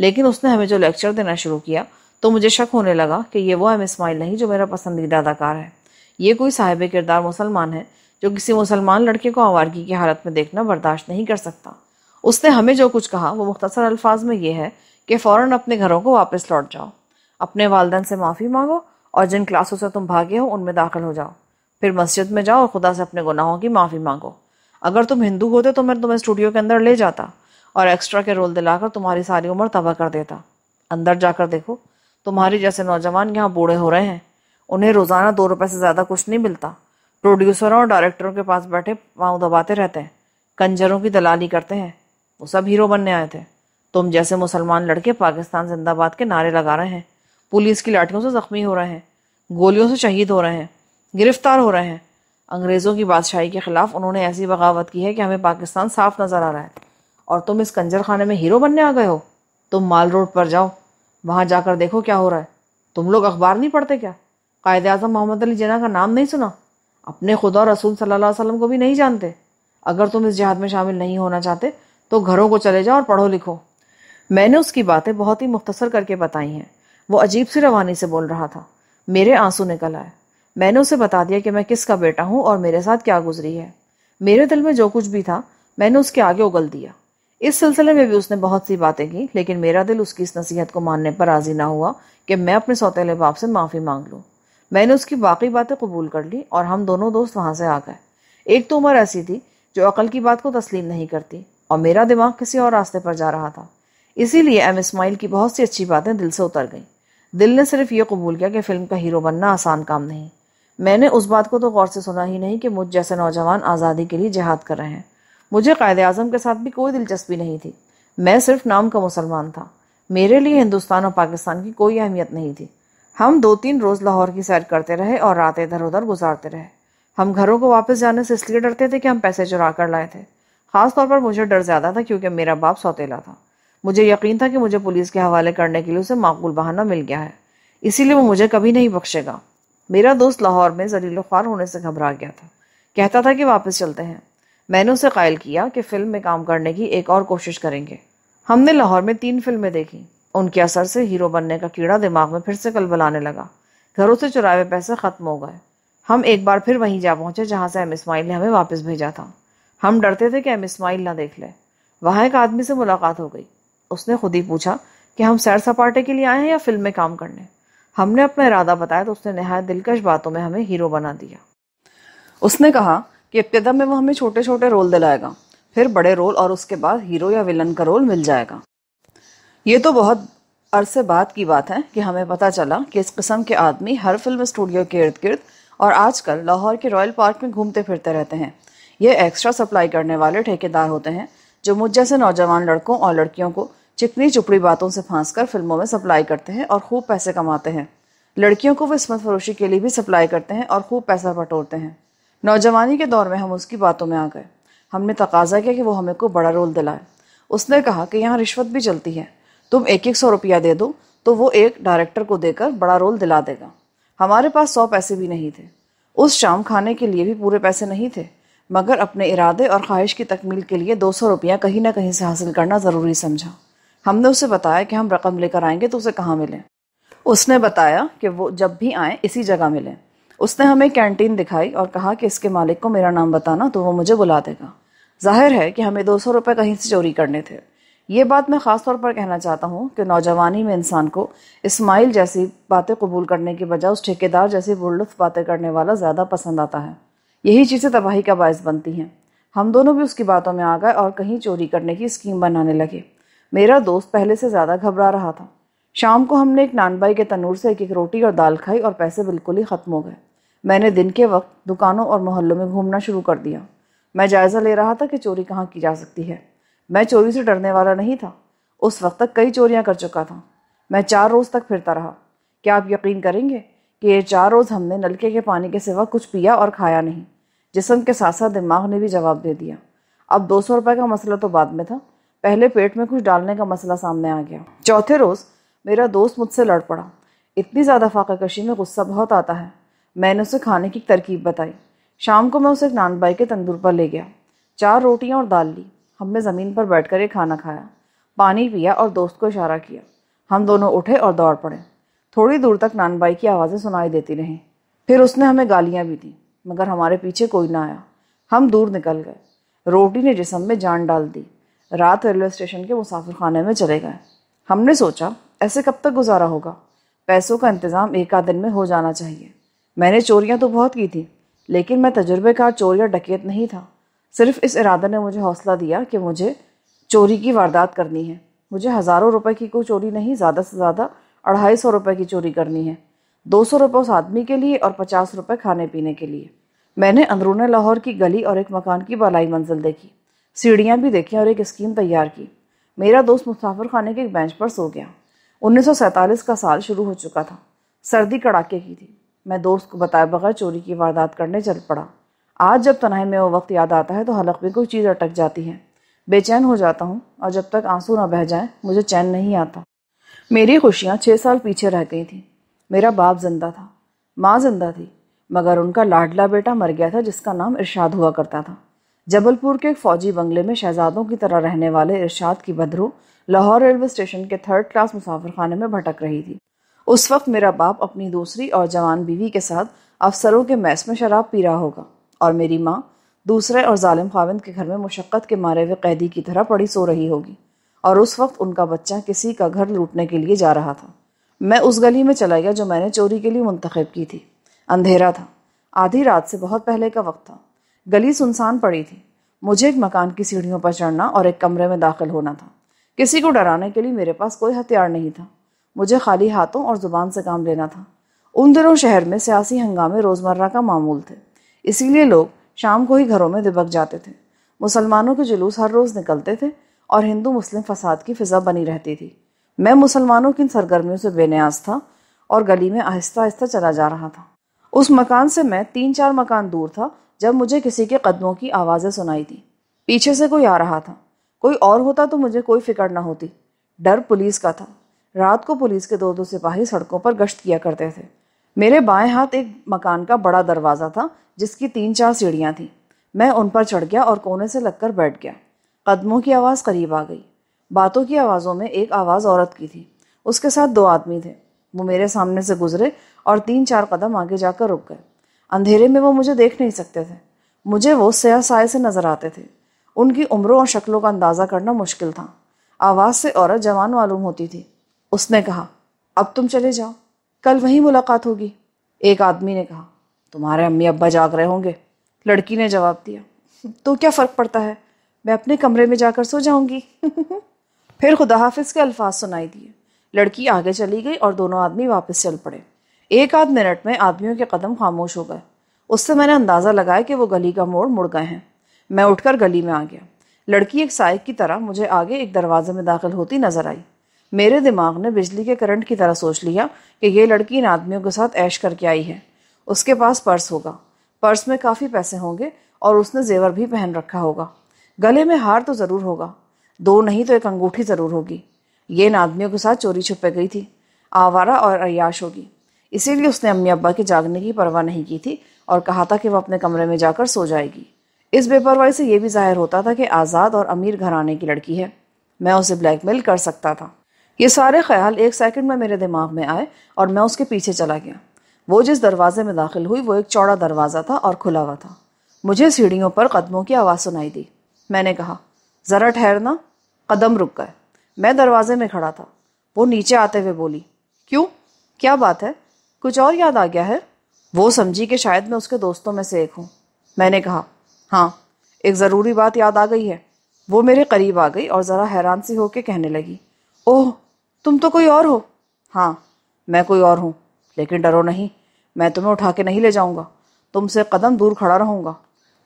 लेकिन उसने हमें जो लेक्चर देना शुरू किया तो मुझे शक होने लगा कि ये वो एम इस्माइल नहीं जो मेरा पसंदीदा अदाकार है ये कोई साहिब किरदार मुसलमान है जो किसी मुसलमान लड़के को आवारगी की हालत में देखना बर्दाश्त नहीं कर सकता उसने हमें जो कुछ कहा वो मुख्तसर अल्फाज में ये है कि फ़ौर अपने घरों को वापस लौट जाओ अपने वालदेन से माफ़ी मांगो और जिन क्लासों से तुम भागे हो उनमें दाखिल हो जाओ फिर मस्जिद में जाओ और खुदा से अपने गुनाहों की माफ़ी मांगो अगर तुम हिंदू होते तो मैं तुम्हें स्टूडियो के अंदर ले जाता और एक्स्ट्रा के रोल दिलाकर तुम्हारी सारी उम्र तबाह कर देता अंदर जाकर देखो तुम्हारे जैसे नौजवान यहाँ बूढ़े हो रहे हैं उन्हें रोज़ाना दो रुपये से ज़्यादा कुछ नहीं मिलता प्रोड्यूसरों और डायरेक्टरों के पास बैठे पाँव दबाते रहते हैं कंजरों की दलाली करते हैं वो सब हीरो बनने आए थे तुम जैसे मुसलमान लड़के पाकिस्तान जिंदाबाद के नारे लगा रहे हैं पुलिस की लाठियों से जख्मी हो रहे हैं गोलियों से शहीद हो रहे हैं गिरफ्तार हो रहे हैं अंग्रेज़ों की बादशाही के ख़िलाफ़ उन्होंने ऐसी बगावत की है कि हमें पाकिस्तान साफ नज़र आ रहा है और तुम इस कंजर खाने में हीरो बनने आ गए हो तुम माल रोड पर जाओ वहाँ जाकर देखो क्या हो रहा है तुम लोग अखबार नहीं पढ़ते क्या कायद अजम मोहम्मद अली जना का नाम नहीं सुना अपने खुदा रसूल सल्लल्लाहु अलैहि वसल्लम को भी नहीं जानते अगर तुम इस जहाद में शामिल नहीं होना चाहते तो घरों को चले जाओ और पढ़ो लिखो मैंने उसकी बातें बहुत ही मुख्तसर करके बताई हैं वो अजीब सी रवानी से बोल रहा था मेरे आंसू निकल आए मैंने उसे बता दिया कि मैं किसका बेटा हूँ और मेरे साथ क्या गुजरी है मेरे दिल में जो कुछ भी था मैंने उसके आगे उगल दिया इस सिलसिले में भी उसने बहुत सी बातें की लेकिन मेरा दिल उसकी इस नसीहत को मानने पर राजी ना हुआ कि मैं अपने सौतेले बाप से माफ़ी मांग लूँ मैंने उसकी बाकी बातें कबूल कर ली और हम दोनों दोस्त वहाँ से आ गए एक तो उम्र ऐसी थी जो अकल की बात को तस्लीम नहीं करती और मेरा दिमाग किसी और रास्ते पर जा रहा था इसीलिए एम इस्माइल की बहुत सी अच्छी बातें दिल से उतर गईं दिल ने सिर्फ ये कबूल किया कि फिल्म का हीरो बनना आसान काम नहीं मैंने उस बात को तो गौर से सुना ही नहीं कि मुझ जैसे नौजवान आज़ादी के लिए जिहाद कर रहे हैं मुझे कायद अजम के साथ भी कोई दिलचस्पी नहीं थी मैं सिर्फ नाम का मुसलमान था मेरे लिए हिंदुस्तान और पाकिस्तान की कोई अहमियत नहीं थी हम दो तीन रोज़ लाहौर की सैर करते रहे और रात इधर उधर गुजारते रहे हम घरों को वापस जाने से इसलिए डरते थे कि हम पैसे चुरा कर लाए थे ख़ास तौर पर मुझे डर ज़्यादा था क्योंकि मेरा बाप सौतेला था मुझे यकीन था कि मुझे पुलिस के हवाले करने के लिए उसे माकूल बहाना मिल गया है इसीलिए वो मुझे कभी नहीं बख्शेगा मेरा दोस्त लाहौर में जलील ख्वार होने से घबरा गया था कहता था कि वापस चलते हैं मैंने उसे कायल किया कि फिल्म में काम करने की एक और कोशिश करेंगे हमने लाहौर में तीन फिल्में देखी उनके असर से हीरो बनने का कीड़ा दिमाग में फिर से कलबल आने लगा घरों से चुराए हुए पैसे ख़त्म हो गए हम एक बार फिर वहीं जा पहुंचे जहां से एम इसमाइल ने हमें वापस भेजा था हम डरते थे कि एम इस्माइल ना देख ले वहाँ एक आदमी से मुलाकात हो गई उसने खुद ही पूछा कि हम सैर सपाटे के लिए आए हैं या फिल्म में काम करने हमने अपना इरादा बताया तो उसने नहायत दिलकश बातों में हमें हीरो बना दिया उसने कहा कि इब्तदा में वो हमें छोटे छोटे रोल दिलाएगा फिर बड़े रोल और उसके बाद हीरो या विलन का रोल मिल जाएगा ये तो बहुत अरसे बाद की बात है कि हमें पता चला कि इस किस्म के आदमी हर फिल्म स्टूडियो के इर्द गिर्द और आजकल लाहौर के रॉयल पार्क में घूमते फिरते रहते हैं ये एक्स्ट्रा सप्लाई करने वाले ठेकेदार होते हैं जो मुझ जैसे नौजवान लड़कों और लड़कियों को चिकनी चुपड़ी बातों से फांस कर फिल्मों में सप्लाई करते हैं और खूब पैसे कमाते हैं लड़कियों को वो इसमत फरोशी के लिए भी सप्लाई करते हैं और खूब पैसा बटोरते हैं नौजवानी के दौर में हम उसकी बातों में आ गए हमने तकाजा किया कि वो हमें को बड़ा रोल दिलाए उसने कहा कि यहाँ रिश्वत भी चलती है तुम एक एक सौ रुपया दे दो तो वो एक डायरेक्टर को देकर बड़ा रोल दिला देगा हमारे पास सौ पैसे भी नहीं थे उस शाम खाने के लिए भी पूरे पैसे नहीं थे मगर अपने इरादे और ख्वाहिश की तकमील के लिए दो सौ रुपया कहीं ना कहीं से हासिल करना ज़रूरी समझा हमने उसे बताया कि हम रकम लेकर आएंगे तो उसे कहाँ मिलें उसने बताया कि वो जब भी आए इसी जगह मिलें उसने हमें कैंटीन दिखाई और कहा कि इसके मालिक को मेरा नाम बताना तो वो मुझे बुला देगा जाहिर है कि हमें दो सौ रुपये कहीं से चोरी करने थे ये बात मैं ख़ास तौर पर कहना चाहता हूँ कि नौजवानी में इंसान को इस्माइल जैसी बातें कबूल करने के बजाय उस ठेकेदार जैसी बुरलुफ बातें करने वाला ज़्यादा पसंद आता है यही चीज़ें तबाही का बायस बनती हैं हम दोनों भी उसकी बातों में आ गए और कहीं चोरी करने की स्कीम बनाने लगे मेरा दोस्त पहले से ज़्यादा घबरा रहा था शाम को हमने एक नानबाई के तनूर से एक एक रोटी और दाल खाई और पैसे बिल्कुल ही ख़त्म हो गए मैंने दिन के वक्त दुकानों और मोहल्लों में घूमना शुरू कर दिया मैं जायज़ा ले रहा था कि चोरी कहाँ की जा सकती है मैं चोरी से डरने वाला नहीं था उस वक्त तक कई चोरियाँ कर चुका था मैं चार रोज़ तक फिरता रहा क्या आप यकीन करेंगे कि ये चार रोज़ हमने नलके के पानी के सिवा कुछ पिया और खाया नहीं जिसम के साथ साथ दिमाग ने भी जवाब दे दिया अब दो सौ रुपये का मसला तो बाद में था पहले पेट में कुछ डालने का मसला सामने आ गया चौथे रोज़ मेरा दोस्त मुझसे लड़ पड़ा इतनी ज़्यादा फाका कशी में गुस्सा बहुत आता है मैंने उसे खाने की तरकीब बताई शाम को मैं उसे एक नानबाई के तंदूर पर ले गया चार रोटियां और दाल ली हमने ज़मीन पर बैठ कर ये खाना खाया पानी पिया और दोस्त को इशारा किया हम दोनों उठे और दौड़ पड़े थोड़ी दूर तक नानबाई की आवाज़ें सुनाई देती रहीं फिर उसने हमें गालियाँ भी दीं मगर हमारे पीछे कोई ना आया हम दूर निकल गए रोटी ने जिसम में जान डाल दी रात रेलवे स्टेशन के मुसाफिर खाने में चले गए हमने सोचा ऐसे कब तक गुजारा होगा पैसों का इंतज़ाम एक आध दिन में हो जाना चाहिए मैंने चोरियाँ तो बहुत की थी लेकिन मैं तजुर्बेकार चोर या डकैत नहीं था सिर्फ इस इरादा ने मुझे हौसला दिया कि मुझे चोरी की वारदात करनी है मुझे हज़ारों रुपए की कोई चोरी नहीं ज़्यादा से ज़्यादा अढ़ाई सौ रुपये की चोरी करनी है दो सौ रुपये उस आदमी के लिए और पचास रुपये खाने पीने के लिए मैंने अंदरून लाहौर की गली और एक मकान की बालाई मंजिल देखी सीढ़ियाँ भी देखी और एक स्कीम तैयार की मेरा दोस्त मुसाफिर खाने के एक बेंच पर सो गया उन्नीस का साल शुरू हो चुका था सर्दी कड़ाके की थी मैं दोस्त को बताए बगैर चोरी की वारदात करने चल पड़ा आज जब तनाई में वो वक्त याद आता है तो हलक में कोई चीज़ अटक जाती है बेचैन हो जाता हूँ और जब तक आंसू ना बह जाएं मुझे चैन नहीं आता मेरी खुशियाँ छः साल पीछे रह गई थी मेरा बाप जिंदा था माँ जिंदा थी मगर उनका लाडला बेटा मर गया था जिसका नाम इरशाद हुआ करता था जबलपुर के एक फौजी बंगले में शहजादों की तरह रहने वाले इरशाद की बदरू लाहौर रेलवे स्टेशन के थर्ड क्लास मुसाफिर खाने में भटक रही थी उस वक्त मेरा बाप अपनी दूसरी और जवान बीवी के साथ अफसरों के मैस में शराब पी रहा होगा और मेरी माँ दूसरे और ालिम खाविंद के घर में मुशक्क़त के मारे हुए कैदी की तरह पड़ी सो रही होगी और उस वक्त उनका बच्चा किसी का घर लूटने के लिए जा रहा था मैं उस गली में चला गया जो मैंने चोरी के लिए मुंतखब की थी अंधेरा था आधी रात से बहुत पहले का वक्त था गली सुनसान पड़ी थी मुझे एक मकान की सीढ़ियों पर चढ़ना और एक कमरे में दाखिल होना था किसी को डराने के लिए मेरे पास कोई हथियार नहीं था मुझे खाली हाथों और ज़ुबान से काम लेना था उन दिनों शहर में सियासी हंगामे रोज़मर्रा का मामूल थे इसीलिए लोग शाम को ही घरों में दिबक जाते थे मुसलमानों के जुलूस हर रोज़ निकलते थे और हिंदू मुस्लिम फसाद की फिजा बनी रहती थी मैं मुसलमानों की सरगर्मियों से बेनियाज था और गली में आहिस्ता आहिस्ता चला जा रहा था उस मकान से मैं तीन चार मकान दूर था जब मुझे किसी के कदमों की आवाज़ें सुनाई थी पीछे से कोई आ रहा था कोई और होता तो मुझे कोई फिक्र ना होती डर पुलिस का था रात को पुलिस के दो दो सिपाही सड़कों पर गश्त किया करते थे मेरे बाएं हाथ एक मकान का बड़ा दरवाज़ा था जिसकी तीन चार सीढ़ियाँ थीं मैं उन पर चढ़ गया और कोने से लगकर बैठ गया कदमों की आवाज़ करीब आ गई बातों की आवाज़ों में एक आवाज़ औरत की थी उसके साथ दो आदमी थे वो मेरे सामने से गुजरे और तीन चार कदम आगे जाकर रुक गए अंधेरे में वो मुझे देख नहीं सकते थे मुझे वो सया साय से नज़र आते थे उनकी उम्रों और शक्लों का अंदाज़ा करना मुश्किल था आवाज़ से औरत जवान मालूम होती थी उसने कहा अब तुम चले जाओ कल वहीं मुलाकात होगी एक आदमी ने कहा तुम्हारे अम्मी अब्बा जाग रहे होंगे लड़की ने जवाब दिया तो क्या फ़र्क पड़ता है मैं अपने कमरे में जाकर सो जाऊंगी फिर हाफिज के अल्फाज सुनाई दिए लड़की आगे चली गई और दोनों आदमी वापस चल पड़े एक आध मिनट में आदमियों के कदम खामोश हो गए उससे मैंने अंदाज़ा लगाया कि वो गली का मोड़ मुड़ गए हैं मैं उठकर गली में आ गया लड़की एक साइक की तरह मुझे आगे एक दरवाजे में दाखिल होती नजर आई मेरे दिमाग ने बिजली के करंट की तरह सोच लिया कि ये लड़की इन आदमियों के साथ ऐश करके आई है उसके पास पर्स होगा पर्स में काफ़ी पैसे होंगे और उसने जेवर भी पहन रखा होगा गले में हार तो ज़रूर होगा दो नहीं तो एक अंगूठी ज़रूर होगी ये इन आदमियों के साथ चोरी छुपे गई थी आवारा और अयाश होगी इसीलिए उसने अम्मी अब्बा के जागने की परवाह नहीं की थी और कहा था कि वह अपने कमरे में जाकर सो जाएगी इस बेपरवाही से यह भी जाहिर होता था कि आज़ाद और अमीर घराने की लड़की है मैं उसे ब्लैकमेल कर सकता था ये सारे ख्याल एक सेकंड में मेरे दिमाग में आए और मैं उसके पीछे चला गया वो जिस दरवाजे में दाखिल हुई वो एक चौड़ा दरवाज़ा था और खुला हुआ था मुझे सीढ़ियों पर कदमों की आवाज़ सुनाई दी मैंने कहा ज़रा ठहरना कदम रुक गए मैं दरवाजे में खड़ा था वो नीचे आते हुए बोली क्यों क्या बात है कुछ और याद आ गया है वो समझी कि शायद मैं उसके दोस्तों में से एक हूँ मैंने कहा हाँ एक ज़रूरी बात याद आ गई है वो मेरे करीब आ गई और ज़रा हैरान सी होकर कहने लगी ओह तुम तो कोई और हो हाँ मैं कोई और हूँ लेकिन डरो नहीं मैं तुम्हें उठा के नहीं ले जाऊँगा तुमसे कदम दूर खड़ा रहूँगा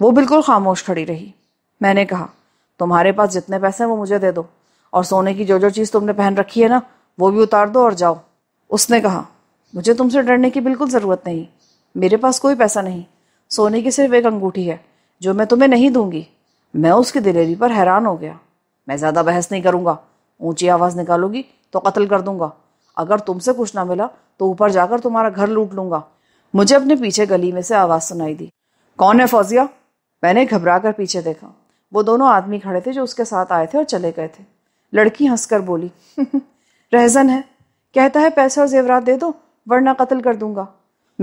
वो बिल्कुल खामोश खड़ी रही मैंने कहा तुम्हारे पास जितने पैसे हैं वो मुझे दे दो और सोने की जो जो चीज़ तुमने पहन रखी है ना वो भी उतार दो और जाओ उसने कहा मुझे तुमसे डरने की बिल्कुल ज़रूरत नहीं मेरे पास कोई पैसा नहीं सोने की सिर्फ एक अंगूठी है जो मैं तुम्हें नहीं दूंगी मैं उसकी दिलेरी पर हैरान हो गया मैं ज़्यादा बहस नहीं करूँगा ऊंची आवाज़ निकालूंगी तो कत्ल कर दूंगा अगर तुमसे कुछ ना मिला तो ऊपर जाकर तुम्हारा घर लूट लूंगा मुझे अपने पीछे गली में से आवाज़ सुनाई दी कौन है फौजिया मैंने घबरा कर पीछे देखा वो दोनों आदमी खड़े थे जो उसके साथ आए थे और चले गए थे लड़की हंसकर बोली रहजन है कहता है पैसे और जेवरात दे दो वरना कत्ल कर दूंगा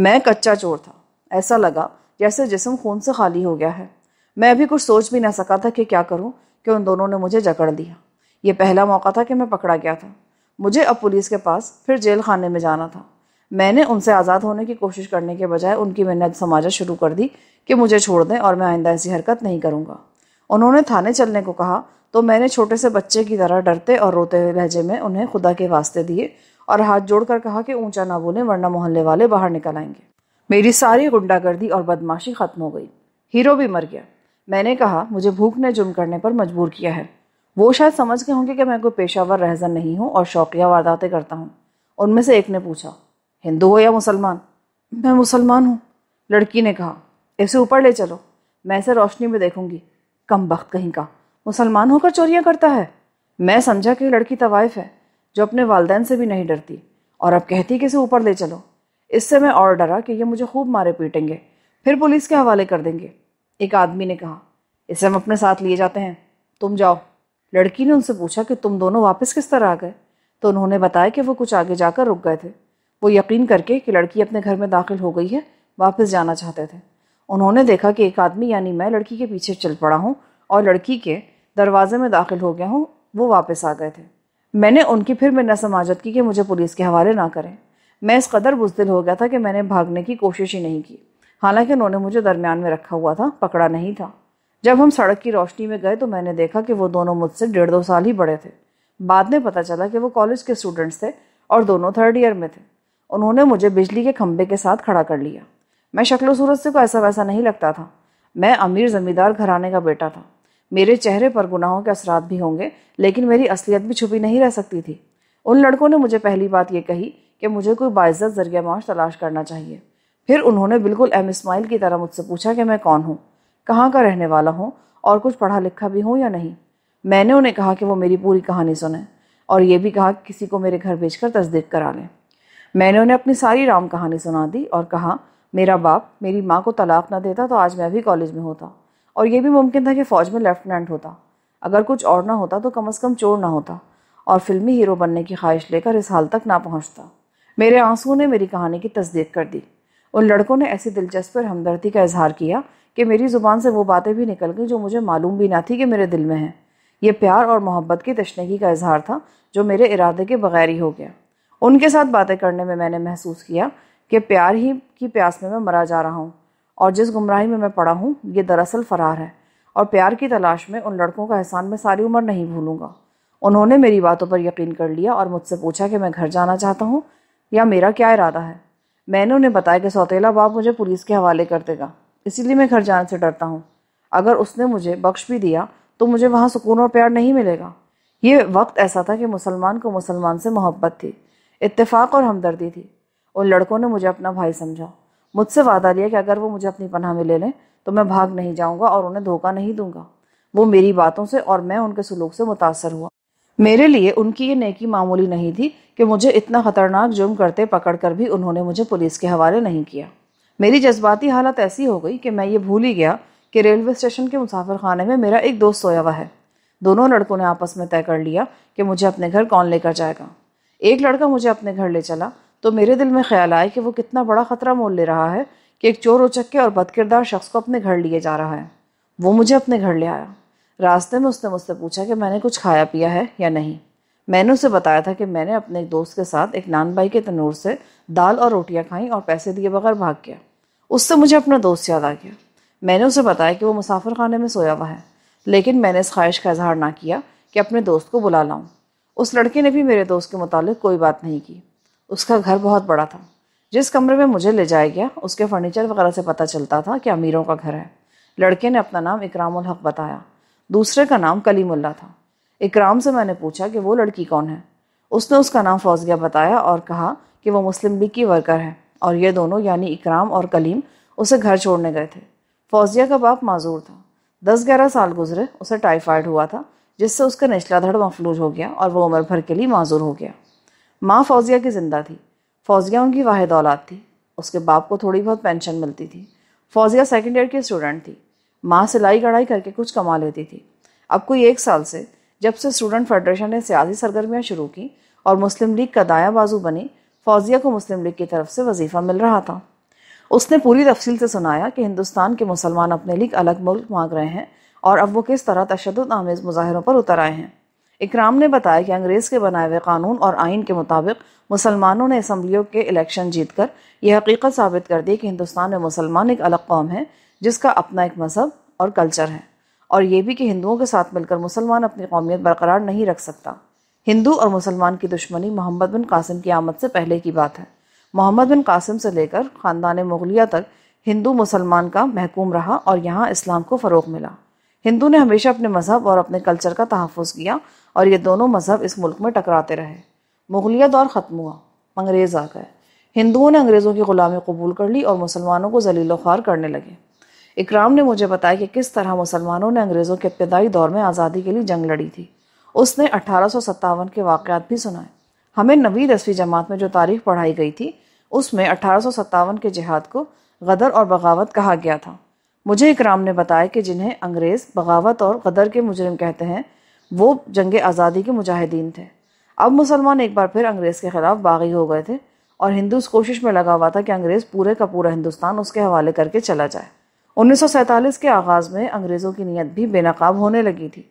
मैं कच्चा चोर था ऐसा लगा जैसे जिसम खून से खाली हो गया है मैं अभी कुछ सोच भी ना सका था कि क्या करूं कि उन दोनों ने मुझे जकड़ दिया ये पहला मौका था कि मैं पकड़ा गया था मुझे अब पुलिस के पास फिर जेल खाने में जाना था मैंने उनसे आज़ाद होने की कोशिश करने के बजाय उनकी मिन्नत समाजा शुरू कर दी कि मुझे छोड़ दें और मैं आइंदा ऐसी हरकत नहीं करूँगा उन्होंने थाने चलने को कहा तो मैंने छोटे से बच्चे की तरह डरते और रोते हुए लहजे में उन्हें खुदा के वास्ते दिए और हाथ जोड़कर कहा कि ऊंचा ना बोले वरना मोहल्ले वाले बाहर निकल आएंगे मेरी सारी गुंडागर्दी और बदमाशी खत्म हो गई हीरो भी मर गया मैंने कहा मुझे भूख ने जुर्म करने पर मजबूर किया है वो शायद समझ गए होंगे कि मैं कोई पेशावर रहजन नहीं हूँ और शौकिया वारदातें करता हूँ उनमें से एक ने पूछा हिंदू हो या मुसलमान मैं मुसलमान हूँ लड़की ने कहा इसे ऊपर ले चलो मैं इसे रोशनी में देखूंगी कम वक्त कहीं का मुसलमान होकर चोरियाँ करता है मैं समझा कि लड़की तवाइफ है जो अपने वालदेन से भी नहीं डरती और अब कहती कि इसे ऊपर ले चलो इससे मैं और डरा कि ये मुझे खूब मारे पीटेंगे फिर पुलिस के हवाले कर देंगे एक आदमी ने कहा इसे हम अपने साथ लिए जाते हैं तुम जाओ लड़की ने उनसे पूछा कि तुम दोनों वापस किस तरह आ गए तो उन्होंने बताया कि वो कुछ आगे जाकर रुक गए थे वो यकीन करके कि लड़की अपने घर में दाखिल हो गई है वापस जाना चाहते थे उन्होंने देखा कि एक आदमी यानी मैं लड़की के पीछे चल पड़ा हूँ और लड़की के दरवाजे में दाखिल हो गया हूँ वो वापस आ गए थे मैंने उनकी फिर मैं समाजत की कि मुझे पुलिस के हवाले ना करें मैं इस कदर बुजदिल हो गया था कि मैंने भागने की कोशिश ही नहीं की हालांकि उन्होंने मुझे दरमियान में रखा हुआ था पकड़ा नहीं था जब हम सड़क की रोशनी में गए तो मैंने देखा कि वो दोनों मुझसे डेढ़ दो साल ही बड़े थे बाद में पता चला कि वो कॉलेज के स्टूडेंट्स थे और दोनों थर्ड ईयर में थे उन्होंने मुझे बिजली के खंभे के साथ खड़ा कर लिया मैं शक्ल सूरत से को ऐसा वैसा नहीं लगता था मैं अमीर ज़मींदार घराने का बेटा था मेरे चेहरे पर गुनाहों के असरात भी होंगे लेकिन मेरी असलियत भी छुपी नहीं रह सकती थी उन लड़कों ने मुझे पहली बात यह कही कि मुझे कोई बाइज्जत जरिया माश तलाश करना चाहिए फिर उन्होंने बिल्कुल एम इस्माइल की तरह मुझसे पूछा कि मैं कौन हूँ कहाँ का रहने वाला हूँ और कुछ पढ़ा लिखा भी हूँ या नहीं मैंने उन्हें कहा कि वो मेरी पूरी कहानी सुने और ये भी कहा कि किसी को मेरे घर भेज कर तस्दीक करा लें मैंने उन्हें अपनी सारी राम कहानी सुना दी और कहा मेरा बाप मेरी माँ को तलाक ना देता तो आज मैं भी कॉलेज में होता और ये भी मुमकिन था कि फ़ौज में लेफ्टिनेंट होता अगर कुछ और ना होता तो कम अज़ कम चोर ना होता और फिल्मी हीरो बनने की ख्वाहिश लेकर इस हाल तक ना पहुँचता मेरे आंसू ने मेरी कहानी की तस्दीक कर दी उन लड़कों ने ऐसी दिलचस्प और हमदर्दी का इजहार किया कि मेरी ज़ुबान से वो बातें भी निकल गई जो मुझे मालूम भी ना थी कि मेरे दिल में हैं ये प्यार और मोहब्बत की तशनगी का इजहार था जो मेरे इरादे के बगैर ही हो गया उनके साथ बातें करने में मैंने महसूस किया कि प्यार ही की प्यास में मैं मरा जा रहा हूँ और जिस गुमराही में मैं पड़ा हूँ ये दरअसल फ़रार है और प्यार की तलाश में उन लड़कों का एहसान मैं सारी उम्र नहीं भूलूँगा उन्होंने मेरी बातों पर यकीन कर लिया और मुझसे पूछा कि मैं घर जाना चाहता हूँ या मेरा क्या इरादा है मैंने उन्हें बताया कि सौतेला बाप मुझे पुलिस के हवाले कर देगा इसीलिए मैं घर जाने से डरता हूँ अगर उसने मुझे बख्श भी दिया तो मुझे वहाँ सुकून और प्यार नहीं मिलेगा ये वक्त ऐसा था कि मुसलमान को मुसलमान से मोहब्बत थी इत्तेफाक और हमदर्दी थी उन लड़कों ने मुझे अपना भाई समझा मुझसे वादा लिया कि अगर वो मुझे अपनी पनाह में ले लें तो मैं भाग नहीं जाऊंगा और उन्हें धोखा नहीं दूंगा वो मेरी बातों से और मैं उनके सलूक से मुतासर हुआ मेरे लिए उनकी ये नेकी मामूली नहीं थी कि मुझे इतना खतरनाक जुर्म करते पकड़कर भी उन्होंने मुझे पुलिस के हवाले नहीं किया मेरी जज्बाती हालत ऐसी हो गई कि मैं ये भूल ही गया कि रेलवे स्टेशन के मुसाफिर खाने में मेरा एक दोस्त सोया हुआ है दोनों लड़कों ने आपस में तय कर लिया कि मुझे अपने घर कौन लेकर जाएगा एक लड़का मुझे अपने घर ले चला तो मेरे दिल में ख्याल आया कि वो कितना बड़ा ख़तरा मोल ले रहा है कि एक चोर उचक्के और बदकिरदार शख्स को अपने घर लिए जा रहा है वो मुझे अपने घर ले आया रास्ते में उसने मुझसे पूछा कि मैंने कुछ खाया पिया है या नहीं मैंने उसे बताया था कि मैंने अपने एक दोस्त के साथ एक नान भाई के तनूर से दाल और रोटियां खाई और पैसे दिए बगैर भाग गया उससे मुझे अपना दोस्त याद आ गया मैंने उसे बताया कि वो मुसाफिर खाने में सोया हुआ है लेकिन मैंने इस ख्वाहिश का इजहार ना किया कि अपने दोस्त को बुला लाऊं उस लड़के ने भी मेरे दोस्त के मुतालिक कोई बात नहीं की उसका घर बहुत बड़ा था जिस कमरे में मुझे ले जाया गया उसके फर्नीचर वगैरह से पता चलता था कि अमीरों का घर है लड़के ने अपना नाम इकरामुल हक बताया दूसरे का नाम कलीमुल्ला था इकराम से मैंने पूछा कि वो लड़की कौन है उसने उसका नाम फौजिया बताया और कहा कि वो मुस्लिम लीग की वर्कर है और ये दोनों यानी इकराम और कलीम उसे घर छोड़ने गए थे फौजिया का बाप माजूर था दस ग्यारह साल गुजरे उसे टाइफाइड हुआ था जिससे उसका निचला धड़ मफलूज हो गया और वो उम्र भर के लिए माजूर हो गया माँ फौजिया की ज़िंदा थी फौजिया उनकी वाहिद औलाद थी उसके बाप को थोड़ी बहुत पेंशन मिलती थी फौजिया सेकेंड ईयर की स्टूडेंट थी माँ सिलाई कढ़ाई करके कुछ कमा लेती थी अब कोई एक साल से जब से स्टूडेंट फेडरेशन ने सियासी सरगर्मियाँ शुरू की और मुस्लिम लीग का दाया बाजू बनी फौजिया को मुस्लिम लीग की तरफ से वजीफ़ा मिल रहा था उसने पूरी तफसील से सुनाया कि हिंदुस्तान के मुसलमान अपने लिए अलग मुल्क मांग रहे हैं और अब वो किस तरह तशद आमेज़ मुजाहरों पर उतर आए हैं इकराम ने बताया कि अंग्रेज़ के बनाए हुए कानून और आइन के मुताबिक मुसलमानों ने इसम्बलियों के इलेक्शन जीत कर यह हकीकत साबित कर दी कि हिंदुस्तान में मुसलमान एक अलग कौम है जिसका अपना एक मज़हब और कल्चर है और यह भी कि हिंदुओं के साथ मिलकर मुसलमान अपनी कौमियत बरकरार नहीं रख सकता हिंदू और मुसलमान की दुश्मनी मोहम्मद बिन कासिम की आमद से पहले की बात है मोहम्मद बिन कासिम से लेकर ख़ानदान मुगलिया तक हिंदू मुसलमान का महकूम रहा और यहाँ इस्लाम को फ़रोग मिला हिंदू ने हमेशा अपने मज़हब और अपने कल्चर का तहफ़ किया और ये दोनों मज़हब इस मुल्क में टकराते रहे मुगलिया दौर ख़त्म हुआ अंग्रेज़ आ गए हिंदुओं ने अंग्रेज़ों की ग़ुलामी कबूल कर ली और मुसलमानों को जलील ख्वार करने लगे इकराम ने मुझे बताया कि किस तरह मुसलमानों ने अंग्रेज़ों के इब्तदाई दौर में आज़ादी के लिए जंग लड़ी थी उसने अठारह के वाक़ात भी सुनाए हमें नवी दसवीं जमात में जो तारीख पढ़ाई गई थी उसमें अठारह के जिहाद को गदर और बगावत कहा गया था मुझे इकराम ने बताया कि जिन्हें अंग्रेज़ बगावत और गदर के मुजरम कहते हैं वो जंग आज़ादी के मुजाहिदीन थे अब मुसलमान एक बार फिर अंग्रेज़ के ख़िलाफ़ बागी हो गए थे और हिंदू उस कोशिश में लगा हुआ था कि अंग्रेज़ पूरे का पूरा हिंदुस्तान उसके हवाले करके चला जाए उन्नीस के आगाज़ में अंग्रेज़ों की नीयत भी बेनकाब होने लगी थी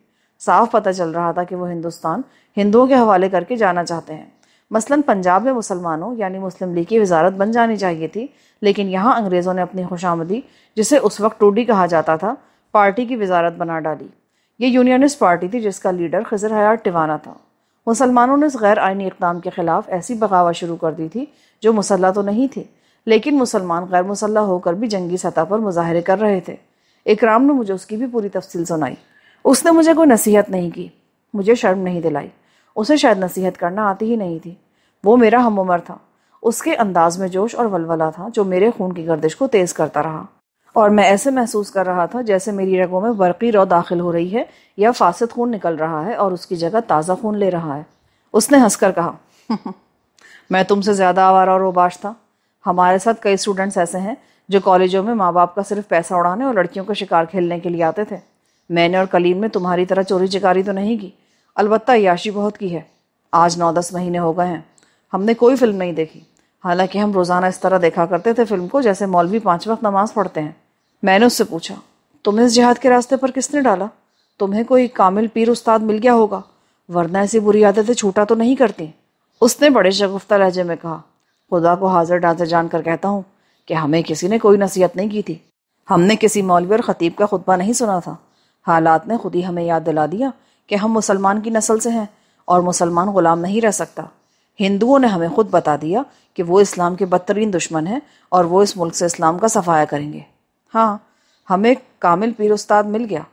साफ पता चल रहा था कि वो हिंदुस्तान हिंदुओं के हवाले करके जाना चाहते हैं मसलन पंजाब में मुसलमानों यानी मुस्लिम लीग की वजारत बन जानी चाहिए थी लेकिन यहाँ अंग्रेज़ों ने अपनी खुशामदी जिसे उस वक्त टूडी कहा जाता था पार्टी की वजारत बना डाली ये यूनियनिस्ट पार्टी थी जिसका लीडर खजर हयात टिवाना था मुसलमानों ने इस गैर आइनी इकदाम के ख़िलाफ़ ऐसी बगावत शुरू कर दी थी जो मुसल्ह तो नहीं थी लेकिन मुसलमान गैर मुसल्ह होकर भी जंगी सतह पर मुजाहरे कर रहे थे इकराम ने मुझे उसकी भी पूरी तफसील सुनाई उसने मुझे कोई नसीहत नहीं की मुझे शर्म नहीं दिलाई उसे शायद नसीहत करना आती ही नहीं थी वो मेरा हम उम्र था उसके अंदाज में जोश और वलवला था जो मेरे खून की गर्दिश को तेज़ करता रहा और मैं ऐसे महसूस कर रहा था जैसे मेरी रगों में बरकी रौ दाखिल हो रही है या फासद खून निकल रहा है और उसकी जगह ताज़ा खून ले रहा है उसने हंसकर कहा मैं तुमसे ज़्यादा आवारा और उबाश था हमारे साथ कई स्टूडेंट्स ऐसे हैं जो कॉलेजों में माँ बाप का सिर्फ पैसा उड़ाने और लड़कियों का शिकार खेलने के लिए आते थे मैंने और कलीम ने तुम्हारी तरह चोरी चिकारी तो नहीं की अलबत्त याशी बहुत की है आज नौ दस महीने हो गए हैं हमने कोई फिल्म नहीं देखी हालांकि हम रोज़ाना इस तरह देखा करते थे फिल्म को जैसे मौलवी पाँच वक्त नमाज़ पढ़ते हैं मैंने उससे पूछा तुम्हें इस जिहाद के रास्ते पर किसने डाला तुम्हें कोई कामिल पीर उस्ताद मिल गया होगा वरना ऐसी बुरी आदतें छूटा तो नहीं करती उसने बड़े शगुफ्ता लहजे में कहा खुदा को हाजिर डाजिर जानकर कहता हूँ कि हमें किसी ने कोई नसीहत नहीं की थी हमने किसी मौलवी और ख़तीब का खुतबा नहीं सुना था हालात ने खुद ही हमें याद दिला दिया कि हम मुसलमान की नस्ल से हैं और मुसलमान ग़ुलाम नहीं रह सकता हिंदुओं ने हमें खुद बता दिया कि वो इस्लाम के बदतरीन दुश्मन हैं और वो इस मुल्क से इस्लाम का सफाया करेंगे हाँ हमें कामिल पीर उस्ताद मिल गया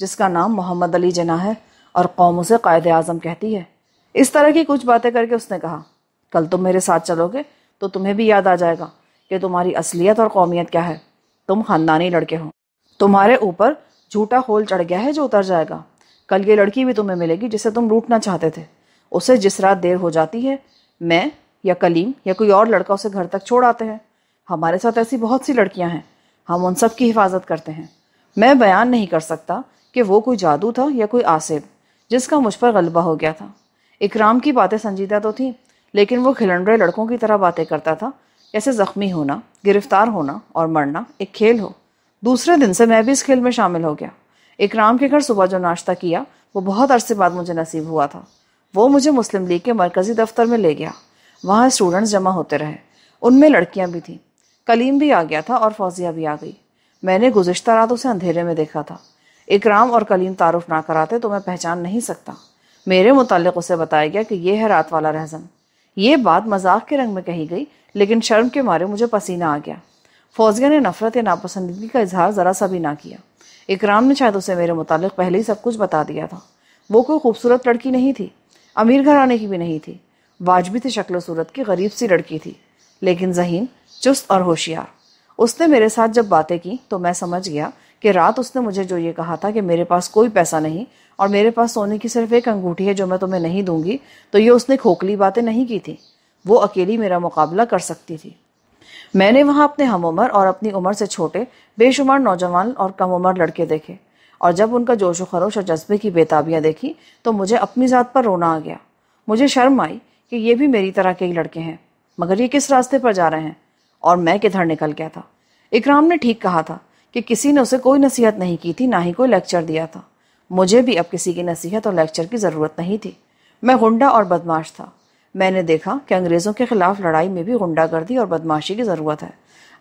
जिसका नाम मोहम्मद अली जना है और कौम उसे कायद आज़म कहती है इस तरह की कुछ बातें करके उसने कहा कल तुम मेरे साथ चलोगे तो तुम्हें भी याद आ जाएगा कि तुम्हारी असलियत और कौमियत क्या है तुम ख़ानदानी लड़के हो तुम्हारे ऊपर झूठा होल चढ़ गया है जो उतर जाएगा कल ये लड़की भी तुम्हें मिलेगी जिसे तुम लूटना चाहते थे उसे जिस रात देर हो जाती है मैं या कलीम या कोई और लड़का उसे घर तक छोड़ आते हैं हमारे साथ ऐसी बहुत सी लड़कियां हैं हम उन सब की हिफाजत करते हैं मैं बयान नहीं कर सकता कि वो कोई जादू था या कोई आसिब जिसका मुझ पर गलबा हो गया था इकराम की बातें संजीदा तो थीं लेकिन वो खिलंडरे लड़कों की तरह बातें करता था जैसे ज़ख्मी होना गिरफ्तार होना और मरना एक खेल हो दूसरे दिन से मैं भी इस खेल में शामिल हो गया इकराम के घर सुबह जो नाश्ता किया वो बहुत अरसे बाद मुझे नसीब हुआ था वो मुझे मुस्लिम लीग के मरकज़ी दफ्तर में ले गया वहाँ स्टूडेंट्स जमा होते रहे उनमें लड़कियाँ भी थीं कलीम भी आ गया था और फौजिया भी आ गई मैंने गुजशत रात उसे अंधेरे में देखा था इकराम और कलीम तारुफ ना कराते तो मैं पहचान नहीं सकता मेरे मुतलक उसे बताया गया कि यह है रात वाला रहजन ये बात मजाक के रंग में कही गई लेकिन शर्म के मारे मुझे पसीना आ गया फौजिया ने नफरत या नापसंदगी का इजहार ज़रा सा भी ना किया इकराम ने शायद उसे मेरे मुतालिक पहले ही सब कुछ बता दिया था वो कोई खूबसूरत लड़की नहीं थी अमीर घर आने की भी नहीं थी वाजबी थी शक्ल सूरत की गरीब सी लड़की थी लेकिन जहीन चुस्त और होशियार उसने मेरे साथ जब बातें की तो मैं समझ गया कि रात उसने मुझे जो ये कहा था कि मेरे पास कोई पैसा नहीं और मेरे पास सोने की सिर्फ एक अंगूठी है जो मैं तुम्हें नहीं दूंगी तो ये उसने खोखली बातें नहीं की थी वो अकेली मेरा मुकाबला कर सकती थी मैंने वहाँ अपने हम उम्र और अपनी उम्र से छोटे बेशुमार नौजवान और कम उम्र लड़के देखे और जब उनका जोश व खरोश और जज्बे की बेताबियाँ देखी तो मुझे अपनी ज़ात पर रोना आ गया मुझे शर्म आई कि ये भी मेरी तरह के ही लड़के हैं मगर ये किस रास्ते पर जा रहे हैं और मैं किधर निकल गया था इकराम ने ठीक कहा था कि किसी ने उसे कोई नसीहत नहीं की थी ना ही कोई लेक्चर दिया था मुझे भी अब किसी की नसीहत और लेक्चर की ज़रूरत नहीं थी मैं गुंडा और बदमाश था मैंने देखा कि अंग्रेज़ों के ख़िलाफ़ लड़ाई में भी गुंडागर्दी और बदमाशी की ज़रूरत है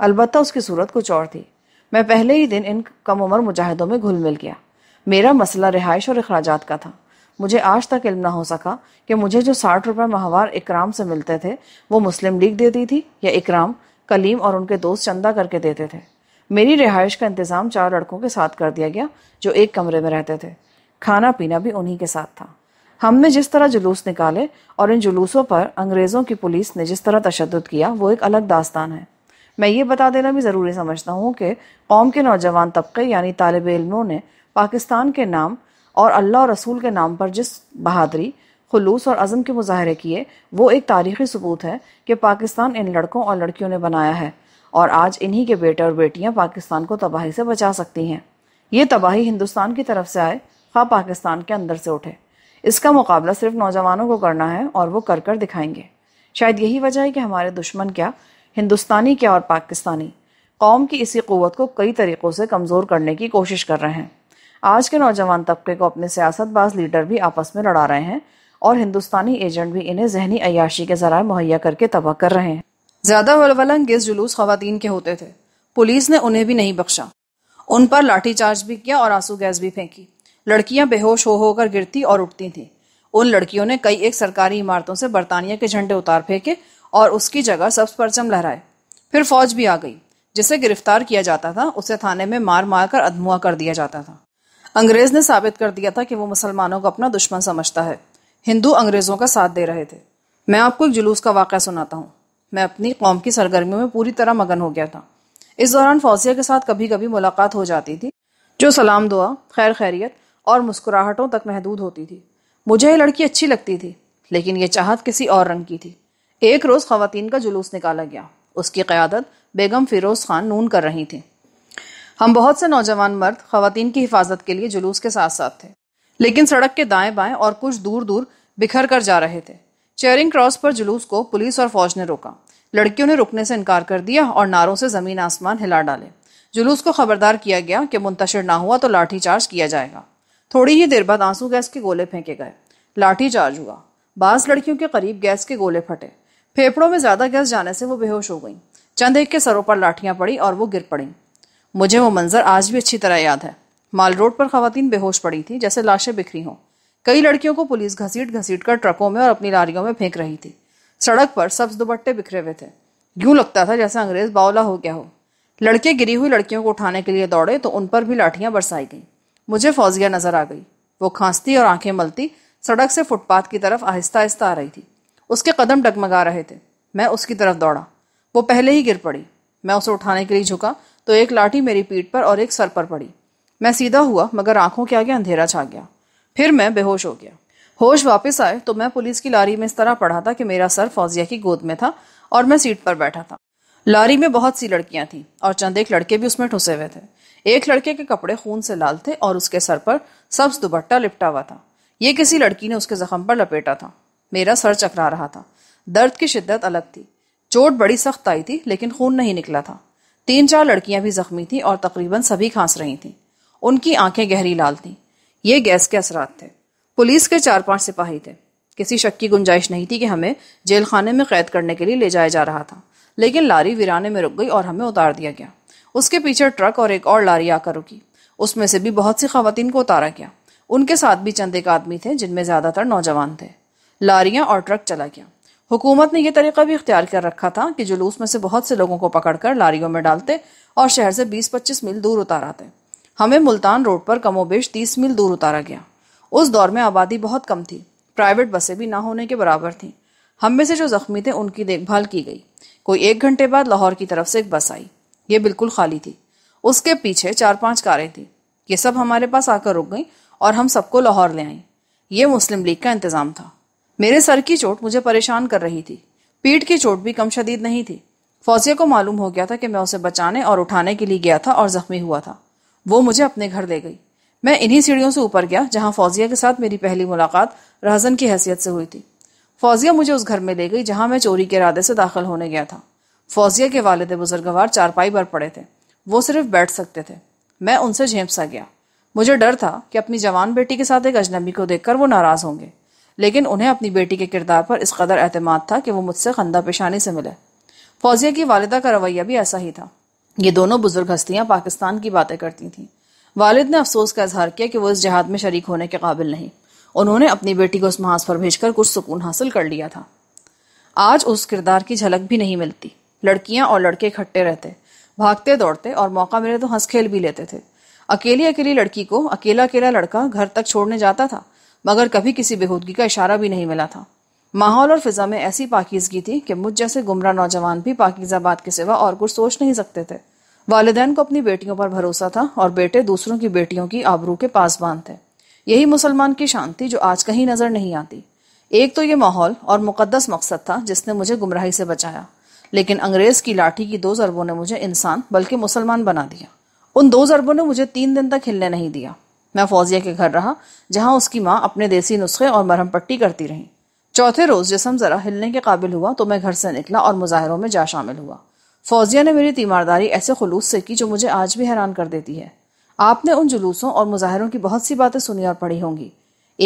अलबत्त उसकी सूरत कुछ और थी मैं पहले ही दिन इन कम उम्र मुजाहिदों में घुल मिल गया मेरा मसला रिहाइश और अखराज का था मुझे आज तक इल्म ना हो सका कि मुझे जो साठ रुपये माहवार इकराम से मिलते थे वो मुस्लिम लीग देती थी या इकराम कलीम और उनके दोस्त चंदा करके देते थे मेरी रिहाइश का इंतज़ाम चार लड़कों के साथ कर दिया गया जो एक कमरे में रहते थे खाना पीना भी उन्हीं के साथ था हमने जिस तरह जुलूस निकाले और इन जुलूसों पर अंग्रेज़ों की पुलिस ने जिस तरह तशद किया वो एक अलग दास्तान है मैं ये बता देना भी ज़रूरी समझता हूँ कि कौम के नौजवान तबके यानी तालब इलमों ने पाकिस्तान के नाम और अल्लाह रसूल के नाम पर जिस बहादरी खलूस और अज़म के मुजाहरे किए वो एक तारीखी सबूत है कि पाकिस्तान इन लड़कों और लड़कियों ने बनाया है और आज इन्हीं के बेटे और बेटियाँ पाकिस्तान को तबाही से बचा सकती हैं ये तबाही हिंदुस्तान की तरफ से आए खा पाकिस्तान के अंदर से उठे इसका मुकाबला सिर्फ नौजवानों को करना है और वो कर कर दिखाएंगे शायद यही वजह है कि हमारे दुश्मन क्या हिंदुस्तानी क्या और पाकिस्तानी कौम की इसी क़वत को कई तरीक़ों से कमज़ोर करने की कोशिश कर रहे हैं आज के नौजवान तबके को अपने सियासतबाज लीडर भी आपस में लड़ा रहे हैं और हिंदुस्तानी एजेंट भी इन्हें जहनी अयाशी के जराये मुहैया करके तबाह कर रहे हैं ज़्यादा वलवलांगेज जुलूस खुवान के होते थे पुलिस ने उन्हें भी नहीं बख्शा उन पर लाठीचार्ज भी किया और आंसू गैस भी फेंकी लड़कियां बेहोश हो होकर गिरती और उठती थीं उन लड़कियों ने कई एक सरकारी इमारतों से बरतानिया के झंडे उतार फेंके और उसकी जगह सब्स परचम लहराए फिर फौज भी आ गई जिसे गिरफ्तार किया जाता था उसे थाने में मार मार कर अधमुआ कर दिया जाता था अंग्रेज ने साबित कर दिया था कि वो मुसलमानों को अपना दुश्मन समझता है हिंदू अंग्रेज़ों का साथ दे रहे थे मैं आपको एक जुलूस का वाक़ सुनाता हूँ मैं अपनी कौम की सरगर्मियों में पूरी तरह मगन हो गया था इस दौरान फौजिया के साथ कभी कभी मुलाकात हो जाती थी जो सलाम दुआ खैर खैरियत और मुस्कुराहटों तक महदूद होती थी मुझे ये लड़की अच्छी लगती थी लेकिन ये चाहत किसी और रंग की थी एक रोज़ ख़वातीन का जुलूस निकाला गया उसकी क़्यादत बेगम फ़िरोज़ खान नून कर रही थी हम बहुत से नौजवान मर्द ख़वातीन की हिफाजत के लिए जुलूस के साथ साथ थे लेकिन सड़क के दाएं बाएं और कुछ दूर दूर बिखर कर जा रहे थे चेयरिंग क्रॉस पर जुलूस को पुलिस और फौज ने रोका लड़कियों ने रुकने से इनकार कर दिया और नारों से जमीन आसमान हिला डाले जुलूस को खबरदार किया गया कि मुंतशिर ना हुआ तो लाठीचार्ज किया जाएगा थोड़ी ही देर बाद आंसू गैस के गोले फेंके गए लाठीचार्ज हुआ बास लड़कियों के करीब गैस के गोले फटे फेफड़ों में ज़्यादा गैस जाने से वो बेहोश हो गई चंद एक के सरों पर लाठियां पड़ी और वो गिर पड़ी मुझे वो मंजर आज भी अच्छी तरह याद है माल रोड पर खातन बेहोश पड़ी थी जैसे लाशें बिखरी हों कई लड़कियों को पुलिस घसीट घसीट कर ट्रकों में और अपनी लारियों में फेंक रही थी सड़क पर सब्ज दुपट्टे बिखरे हुए थे यूं लगता था जैसे अंग्रेज बावला हो गया हो लड़के गिरी हुई लड़कियों को उठाने के लिए दौड़े तो उन पर भी लाठियां बरसाई गईं मुझे फौजिया नजर आ गई वो खांसती और आंखें मलती सड़क से फुटपाथ की तरफ आहिस्ता आहिस्ता आ रही थी उसके कदम डगमगा रहे थे मैं उसकी तरफ दौड़ा वो पहले ही गिर पड़ी मैं उसे उठाने के लिए झुका तो एक लाठी मेरी पीठ पर और एक सर पर पड़ी मैं सीधा हुआ मगर आंखों के आगे अंधेरा छा गया फिर मैं बेहोश हो गया होश वापस आए तो मैं पुलिस की लारी में इस तरह पढ़ा था कि मेरा सर फौजिया की गोद में था और मैं सीट पर बैठा था लारी में बहुत सी लड़कियां थी और चंद एक लड़के भी उसमें ठुसे हुए थे एक लड़के के कपड़े खून से लाल थे और उसके सर पर सब्ज दुपट्टा लिपटा हुआ था ये किसी लड़की ने उसके जख्म पर लपेटा था मेरा सर चकरा रहा था दर्द की शिद्दत अलग थी चोट बड़ी सख्त आई थी लेकिन खून नहीं निकला था तीन चार लड़कियां भी जख्मी थी और तकरीबन सभी खांस रही थीं उनकी आंखें गहरी लाल थीं ये गैस के असरात थे पुलिस के चार पांच सिपाही थे किसी शक की गुंजाइश नहीं थी कि हमें जेल खाने में कैद करने के लिए ले जाया जा रहा था लेकिन लारी वीराने में रुक गई और हमें उतार दिया गया उसके पीछे ट्रक और एक और लारी आकर रुकी उसमें से भी बहुत सी खातन को उतारा गया उनके साथ भी चंद एक आदमी थे जिनमें ज़्यादातर नौजवान थे लारियां और ट्रक चला गया हुकूमत ने यह तरीका भी इख्तियार कर रखा था कि जुलूस में से बहुत से लोगों को पकड़कर लारियों में डालते और शहर से 20-25 मील दूर आते हमें मुल्तान रोड पर कमोबेश तीस मील दूर उतारा गया उस दौर में आबादी बहुत कम थी प्राइवेट बसें भी ना होने के बराबर थीं हम में से जो जख्मी थे उनकी देखभाल की गई कोई एक घंटे बाद लाहौर की तरफ से एक बस आई ये बिल्कुल खाली थी उसके पीछे चार पांच कारें थीं ये सब हमारे पास आकर रुक गई और हम सबको लाहौर ले आई ये मुस्लिम लीग का इंतज़ाम था मेरे सर की चोट मुझे परेशान कर रही थी पीठ की चोट भी कम शदीद नहीं थी फौजिया को मालूम हो गया था कि मैं उसे बचाने और उठाने के लिए गया था और जख्मी हुआ था वो मुझे अपने घर ले गई मैं इन्हीं सीढ़ियों से ऊपर गया जहां फौजिया के साथ मेरी पहली मुलाकात रहजन की हैसियत से हुई थी फौजिया मुझे उस घर में ले गई जहां मैं चोरी के इरादे से दाखिल होने गया था फौजिया के वालद बुजुर्गवार चारपाई पर पड़े थे वो सिर्फ बैठ सकते थे मैं उनसे झेप सा गया मुझे डर था कि अपनी जवान बेटी के साथ एक अजनबी को देखकर वो नाराज़ होंगे लेकिन उन्हें अपनी बेटी के किरदार पर इस कदर अहतमाद था कि वो मुझसे खंदा पेशानी से मिले फौजिया की वालदा का रवैया भी ऐसा ही था ये दोनों बुजुर्ग हस्तियां पाकिस्तान की बातें करती थीं वालिद ने अफसोस का इजहार किया कि वो इस जहाद में शरीक होने के काबिल नहीं उन्होंने अपनी बेटी को उस महाज पर भेजकर कुछ सुकून हासिल कर लिया था आज उस किरदार की झलक भी नहीं मिलती लड़कियां और लड़के इकट्ठे रहते भागते दौड़ते और मौका मिले तो हंस खेल भी लेते थे अकेली अकेली लड़की को अकेला अकेला लड़का घर तक छोड़ने जाता था मगर कभी किसी बेहूदगी का इशारा भी नहीं मिला था माहौल और फिजा में ऐसी पाकिजगी थी कि मुझ जैसे गुमराह नौजवान भी पाकिजाबाद के सिवा और कुछ सोच नहीं सकते थे वालदेन को अपनी बेटियों पर भरोसा था और बेटे दूसरों की बेटियों की आबरू के पासबान थे यही मुसलमान की शांति जो आज कहीं नजर नहीं आती एक तो ये माहौल और मुकदस मकसद था जिसने मुझे गुमराही से बचाया लेकिन अंग्रेज की लाठी की दो जरबों ने मुझे इंसान बल्कि मुसलमान बना दिया उन दो जरबों ने मुझे तीन दिन तक हिलने नहीं दिया मैं फौजिया के घर रहा जहां उसकी माँ अपने देसी नुस्खे और मरहम पट्टी करती रही चौथे रोज जिसम जरा हिलने के काबिल हुआ तो मैं घर से निकला और मुजाहरों में जा शामिल हुआ फौजिया ने मेरी तीमारदारी ऐसे खलूस से की जो मुझे आज भी हैरान कर देती है आपने उन जुलूसों और मुजाहरों की बहुत सी बातें सुनी और पढ़ी होंगी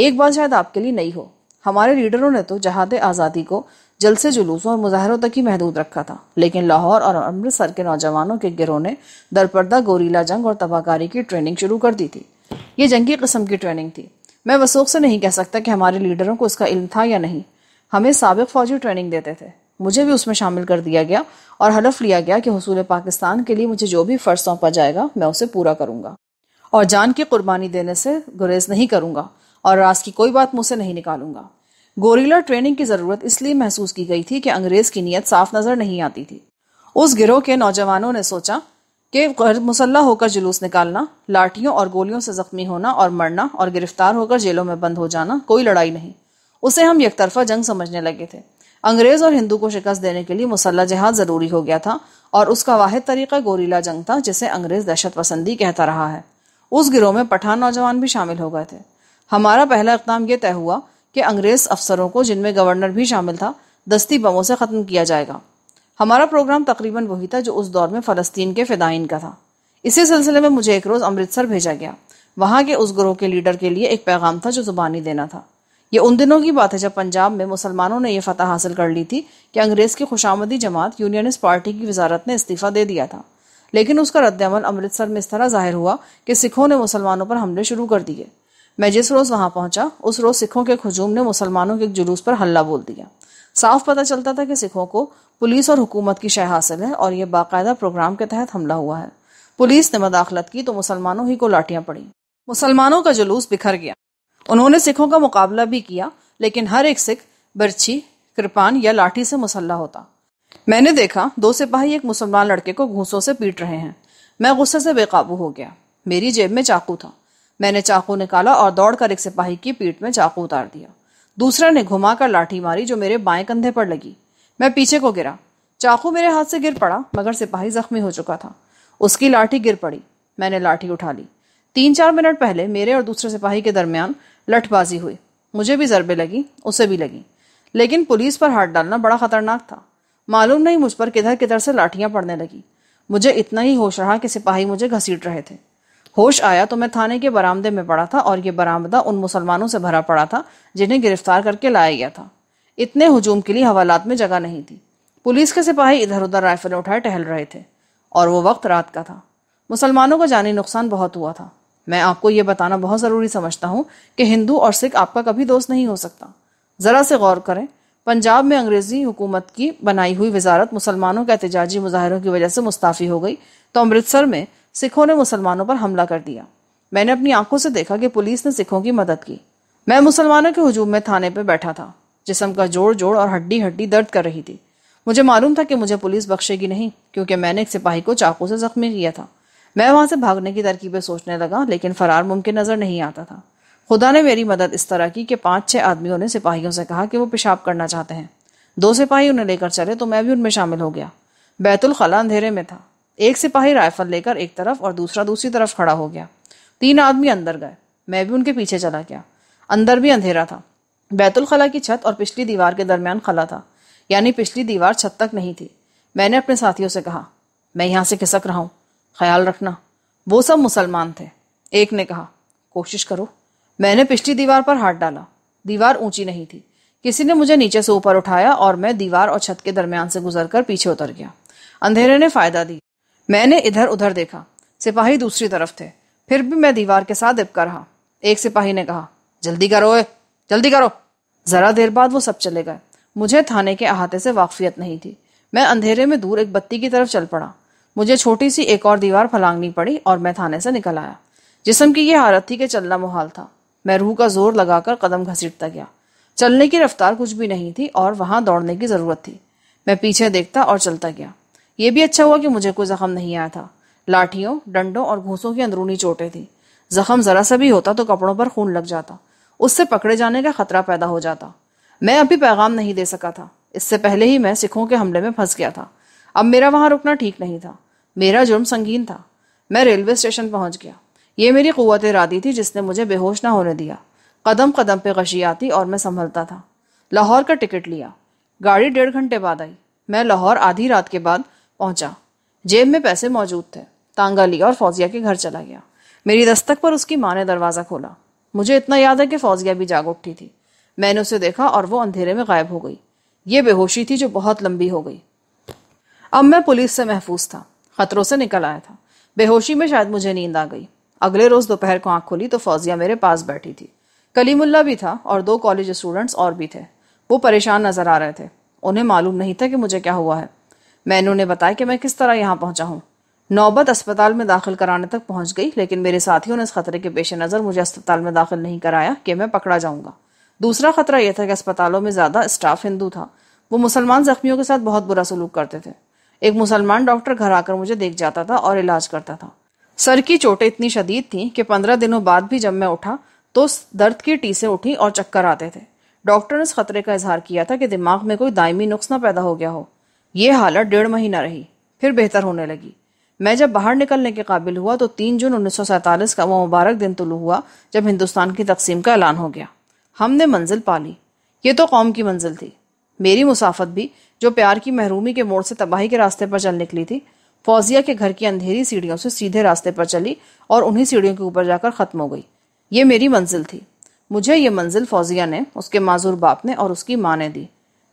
एक बात शायद आपके लिए नई हो हमारे लीडरों ने तो जहाद आज़ादी को जलसे जुलूसों और मुजाहरों तक ही महदूद रखा था लेकिन लाहौर और अमृतसर के नौजवानों के गिरोह ने दरपर्दा गोरीला जंग और तबाहकारी की ट्रेनिंग शुरू कर दी थी ये जंगी कस्म की ट्रेनिंग थी मैं वसूख से नहीं कह सकता कि हमारे लीडरों को इसका इल्म था या नहीं हमें सबक फौजी ट्रेनिंग देते थे मुझे भी उसमें शामिल कर दिया गया और हलफ लिया गया कि हसूल पाकिस्तान के लिए मुझे जो भी फ़र्ज सौंपा जाएगा मैं उसे पूरा करूँगा और जान की कुर्बानी देने से गुरेज नहीं करूँगा और रास की कोई बात मुझसे नहीं निकालूंगा गोरीला ट्रेनिंग की ज़रूरत इसलिए महसूस की गई थी कि अंग्रेज़ की नीयत साफ नज़र नहीं आती थी उस गिरोह के नौजवानों ने सोचा कि मुसल्ला होकर जुलूस निकालना लाठियों और गोलियों से ज़ख्मी होना और मरना और गिरफ्तार होकर जेलों में बंद हो जाना कोई लड़ाई नहीं उसे हम तरफा जंग समझने लगे थे अंग्रेज और हिंदू को शिकस्त देने के लिए मुसल्ला जहाद जरूरी हो गया था और उसका वाहिद तरीका गोरीला जंग था जिसे अंग्रेज दहशत पसंदी कहता रहा है उस गिरोह में पठान नौजवान भी शामिल हो गए थे हमारा पहला इकदाम यह तय हुआ कि अंग्रेज अफसरों को जिनमें गवर्नर भी शामिल था दस्ती बमों से ख़त्म किया जाएगा हमारा प्रोग्राम तकरीबन वही था जो उस दौर में फ़लस्तीन के फ़िदाइन का था इसी सिलसिले में मुझे एक रोज़ अमृतसर भेजा गया वहाँ के उस ग्रोह के लीडर के लिए एक पैगाम था जो ज़ुबानी देना था ये उन दिनों की बात है जब पंजाब में मुसलमानों ने यह फतह हासिल कर ली थी कि अंग्रेज़ की खुशामदी जमात यूनियनिस्ट पार्टी की वजारत ने इस्तीफ़ा दे दिया था लेकिन उसका रद्दमल अमृतसर में इस तरह जाहिर हुआ कि सिखों ने मुसलमानों पर हमले शुरू कर दिए मैं जिस रोज़ वहां पहुंचा उस रोज़ सिखों के हजूम ने मुसलमानों के जुलूस पर हल्ला बोल दिया साफ पता चलता था कि सिखों को पुलिस और हुकूमत की शह हासिल है और यह बाकायदा प्रोग्राम के तहत हमला हुआ है पुलिस ने मदाखलत की तो मुसलमानों ही को लाठियां पड़ी मुसलमानों का जुलूस बिखर गया उन्होंने सिखों का मुकाबला भी किया लेकिन हर एक सिख बर्छी कृपान या लाठी से मुसल्ला होता मैंने देखा दो सिपाही एक मुसलमान लड़के को घूसों से पीट रहे हैं मैं गुस्से से बेकाबू हो गया मेरी जेब में चाकू था मैंने चाकू निकाला और दौड़कर एक सिपाही की पीठ में चाकू उतार दिया दूसरा ने घुमाकर लाठी मारी जो मेरे बाएं कंधे पर लगी मैं पीछे को गिरा चाकू मेरे हाथ से गिर पड़ा मगर सिपाही जख्मी हो चुका था उसकी लाठी गिर पड़ी मैंने लाठी उठा ली तीन चार मिनट पहले मेरे और दूसरे सिपाही के दरमियान लठबाजी हुई मुझे भी जरबे लगी उसे भी लगी लेकिन पुलिस पर हाथ डालना बड़ा खतरनाक था मालूम नहीं मुझ पर किधर किधर से लाठियां पड़ने लगी मुझे इतना ही होश रहा कि सिपाही मुझे घसीट रहे थे होश आया तो मैं थाने के बरामदे में पड़ा था और ये बरामदा उन मुसलमानों से भरा पड़ा था जिन्हें गिरफ्तार करके लाया गया था इतने हजूम के लिए हवालात में जगह नहीं थी पुलिस के सिपाही इधर उधर राइफलें उठाए टहल रहे थे और वो वक्त रात का था मुसलमानों का जानी नुकसान बहुत हुआ था मैं आपको ये बताना बहुत ज़रूरी समझता हूँ कि हिंदू और सिख आपका कभी दोस्त नहीं हो सकता ज़रा से गौर करें पंजाब में अंग्रेज़ी हुकूमत की बनाई हुई वजारत मुसलमानों के एहतजाजी मुजाहरों की वजह से मुस्ताफ़ी हो गई तो अमृतसर में सिखों ने मुसलमानों पर हमला कर दिया मैंने अपनी आंखों से देखा कि पुलिस ने सिखों की मदद की मैं मुसलमानों के हजूम में थाने पर बैठा था जिसम का जोड़ जोड़ और हड्डी हड्डी दर्द कर रही थी मुझे मालूम था कि मुझे पुलिस बख्शेगी नहीं क्योंकि मैंने एक सिपाही को चाकू से जख्मी किया था मैं वहाँ से भागने की तरकीबें सोचने लगा लेकिन फरार मुमकिन नज़र नहीं आता था खुदा ने मेरी मदद इस तरह की कि पाँच छः आदमियों ने सिपाहियों से कहा कि वो पेशाब करना चाहते हैं दो सिपाही उन्हें लेकर चले तो मैं भी उनमें शामिल हो गया बैतुल खला अंधेरे में था एक सिपाही राइफल लेकर एक तरफ और दूसरा दूसरी तरफ खड़ा हो गया तीन आदमी अंदर गए मैं भी उनके पीछे चला गया अंदर भी अंधेरा था बैतुल खला की छत और पिछली दीवार के दरमियान खला था यानी पिछली दीवार छत तक नहीं थी मैंने अपने साथियों से कहा मैं यहाँ से खिसक रहा हूँ ख्याल रखना वो सब मुसलमान थे एक ने कहा कोशिश करो मैंने पिछली दीवार पर हाथ डाला दीवार ऊंची नहीं थी किसी ने मुझे नीचे से ऊपर उठाया और मैं दीवार और छत के दरमियान से गुजरकर पीछे उतर गया अंधेरे ने फायदा दी मैंने इधर उधर देखा सिपाही दूसरी तरफ थे फिर भी मैं दीवार के साथ दिपका रहा एक सिपाही ने कहा जल्दी करो ए, जल्दी करो जरा देर बाद वो सब चले गए मुझे थाने के अहाते से वाकफियत नहीं थी मैं अंधेरे में दूर एक बत्ती की तरफ चल पड़ा मुझे छोटी सी एक और दीवार फलांगनी पड़ी और मैं थाने से निकल आया जिसम की यह हालत थी कि चलना मुहाल था मैं रूह का जोर लगाकर कदम घसीटता गया चलने की रफ्तार कुछ भी नहीं थी और वहां दौड़ने की जरूरत थी मैं पीछे देखता और चलता गया यह भी अच्छा हुआ कि मुझे कोई जख्म नहीं आया था लाठियों डंडों और घूसों की अंदरूनी चोटें थी जख्म जरा सा भी होता तो कपड़ों पर खून लग जाता उससे पकड़े जाने का खतरा पैदा हो जाता मैं अभी पैगाम नहीं दे सका था इससे पहले ही मैं सिखों के हमले में फंस गया था अब मेरा वहां रुकना ठीक नहीं था मेरा जुर्म संगीन था मैं रेलवे स्टेशन पहुंच गया ये मेरी क़वत इरादी थी जिसने मुझे बेहोश ना होने दिया कदम कदम पे गशी आती और मैं संभलता था लाहौर का टिकट लिया गाड़ी डेढ़ घंटे बाद आई मैं लाहौर आधी रात के बाद पहुंचा जेब में पैसे मौजूद थे तांगा लिया और फौजिया के घर चला गया मेरी दस्तक पर उसकी माँ ने दरवाज़ा खोला मुझे इतना याद है कि फौजिया भी जाग उठी थी मैंने उसे देखा और वो अंधेरे में गायब हो गई ये बेहोशी थी जो बहुत लंबी हो गई अब मैं पुलिस से महफूज था खतरों से निकल आया था बेहोशी में शायद मुझे नींद आ गई अगले रोज दोपहर को आंख खोली तो फौजिया मेरे पास बैठी थी कलीमुल्ला भी था और दो कॉलेज स्टूडेंट्स और भी थे वो परेशान नजर आ रहे थे उन्हें मालूम नहीं था कि मुझे क्या हुआ है मैंने उन्हें बताया कि मैं किस तरह यहाँ पहुँचा हूँ नौबत अस्पताल में दाखिल कराने तक पहुँच गई लेकिन मेरे साथियों ने इस खतरे के पेश नज़र मुझे अस्पताल में दाखिल नहीं कराया कि मैं पकड़ा जाऊँगा दूसरा खतरा यह था कि अस्पतालों में ज़्यादा स्टाफ हिंदू था वो मुसलमान जख्मियों के साथ बहुत बुरा सलूक करते थे एक मुसलमान डॉक्टर घर आकर मुझे देख जाता था और इलाज करता था सर की चोटें इतनी शदीद थीं कि पंद्रह दिनों बाद भी जब मैं उठा तो दर्द की टीसें उठी और चक्कर आते थे डॉक्टर ने इस खतरे का इजहार किया था कि दिमाग में कोई दायमी नुक्स ना पैदा हो गया हो ये हालत डेढ़ महीना रही फिर बेहतर होने लगी मैं जब बाहर निकलने के काबिल हुआ तो तीन जून उन्नीस का वो मुबारक दिन तुलू हुआ जब हिंदुस्तान की तकसीम का ऐलान हो गया हमने मंजिल पा ली ये तो कौम की मंजिल थी मेरी मुसाफत भी जो प्यार की महरूमी के मोड़ से तबाही के रास्ते पर चल निकली थी फौजिया के घर की अंधेरी सीढ़ियों से सीधे रास्ते पर चली और उन्हीं सीढ़ियों के ऊपर जाकर ख़त्म हो गई ये मेरी मंजिल थी मुझे ये मंजिल फौजिया ने उसके माजूर बाप ने और उसकी माँ ने दी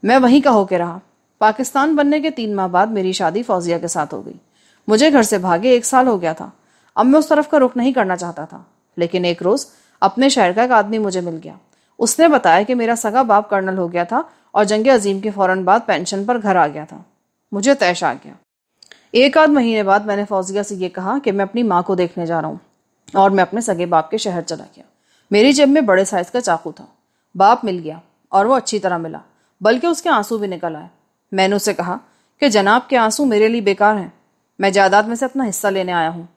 मैं वहीं का होके रहा पाकिस्तान बनने के तीन माह बाद मेरी शादी फौजिया के साथ हो गई मुझे घर से भागे एक साल हो गया था अब मैं उस तरफ का रुख नहीं करना चाहता था लेकिन एक रोज़ अपने शहर का एक आदमी मुझे मिल गया उसने बताया कि मेरा सगा बाप कर्नल हो गया था और जंग अजीम के फ़ौर बाद पेंशन पर घर आ गया था मुझे तैश आ गया एक आध महीने बाद मैंने फौजिया से यह कहा कि मैं अपनी माँ को देखने जा रहा हूँ और मैं अपने सगे बाप के शहर चला गया मेरी जेब में बड़े साइज़ का चाकू था बाप मिल गया और वो अच्छी तरह मिला बल्कि उसके आंसू भी निकल आए मैंने उसे कहा कि जनाब के आंसू मेरे लिए बेकार हैं मैं जायदाद में से अपना हिस्सा लेने आया हूँ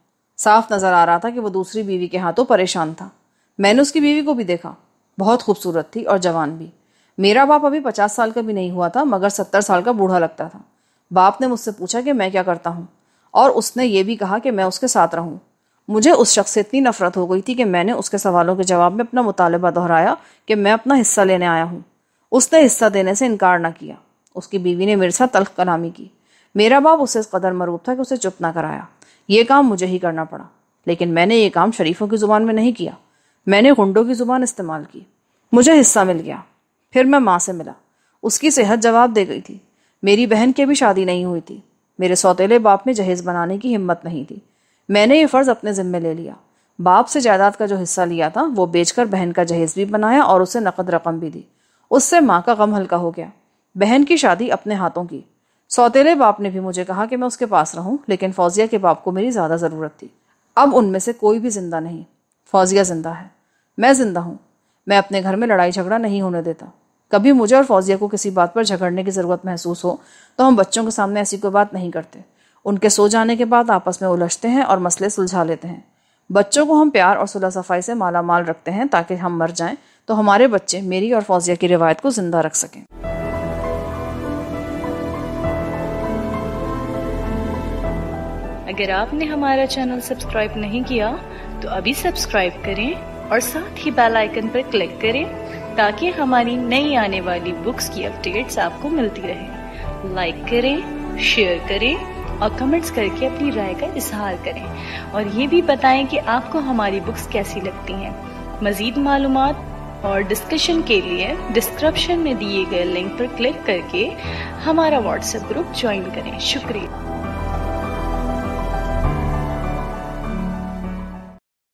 साफ नज़र आ रहा था कि वो दूसरी बीवी के हाथों परेशान था मैंने उसकी बीवी को भी देखा बहुत खूबसूरत थी और जवान भी मेरा बाप अभी पचास साल का भी नहीं हुआ था मगर सत्तर साल का बूढ़ा लगता था बाप ने मुझसे पूछा कि मैं क्या करता हूँ और उसने ये भी कहा कि मैं उसके साथ रहूँ मुझे उस शख्स से इतनी नफरत हो गई थी कि मैंने उसके सवालों के जवाब में अपना मुतालबा दोहराया कि मैं अपना हिस्सा लेने आया हूँ उसने हिस्सा देने से इनकार ना किया उसकी बीवी ने मेरे साथ तलख कलामी की मेरा बाप उसे इस कदर मरूब था कि उसे चुप ना कराया ये काम मुझे ही करना पड़ा लेकिन मैंने ये काम शरीफों की ज़ुबान में नहीं किया मैंने गुंडों की ज़ुबान इस्तेमाल की मुझे हिस्सा मिल गया फिर मैं माँ से मिला उसकी सेहत जवाब दे गई थी मेरी बहन की भी शादी नहीं हुई थी मेरे सौतेले बाप में जहेज बनाने की हिम्मत नहीं थी मैंने ये फ़र्ज़ अपने ज़िम्मे ले लिया बाप से जायदाद का जो हिस्सा लिया था वो बेचकर बहन का जहेज भी बनाया और उसे नकद रकम भी दी उससे माँ का गम हल्का हो गया बहन की शादी अपने हाथों की सौतेले बाप ने भी मुझे कहा कि मैं उसके पास रहूं लेकिन फौजिया के बाप को मेरी ज़्यादा ज़रूरत थी अब उनमें से कोई भी ज़िंदा नहीं फौजिया ज़िंदा है मैं ज़िंदा हूँ मैं अपने घर में लड़ाई झगड़ा नहीं होने देता कभी मुझे और फौजिया को किसी बात पर झगड़ने की ज़रूरत महसूस हो तो हम बच्चों के सामने ऐसी कोई बात नहीं करते उनके सो जाने के बाद आपस में उलझते हैं और मसले सुलझा लेते हैं बच्चों को हम प्यार और सुलह सफाई से माला माल रखते हैं ताकि हम मर जाएं तो हमारे बच्चे मेरी और फौजिया की रिवायत को जिंदा रख सकें अगर आपने हमारा चैनल सब्सक्राइब नहीं किया तो अभी सब्सक्राइब करें और साथ ही बेल आइकन पर क्लिक करें ताकि हमारी नई आने वाली बुक्स की अपडेट्स आपको मिलती रहे लाइक करें शेयर करें और कमेंट्स करके अपनी राय का इजहार करें और ये भी बताएं कि आपको हमारी बुक्स कैसी लगती हैं मज़ीद मालूम और डिस्कशन के लिए डिस्क्रिप्शन में दिए गए लिंक पर क्लिक करके हमारा व्हाट्सएप ग्रुप ज्वाइन करें शुक्रिया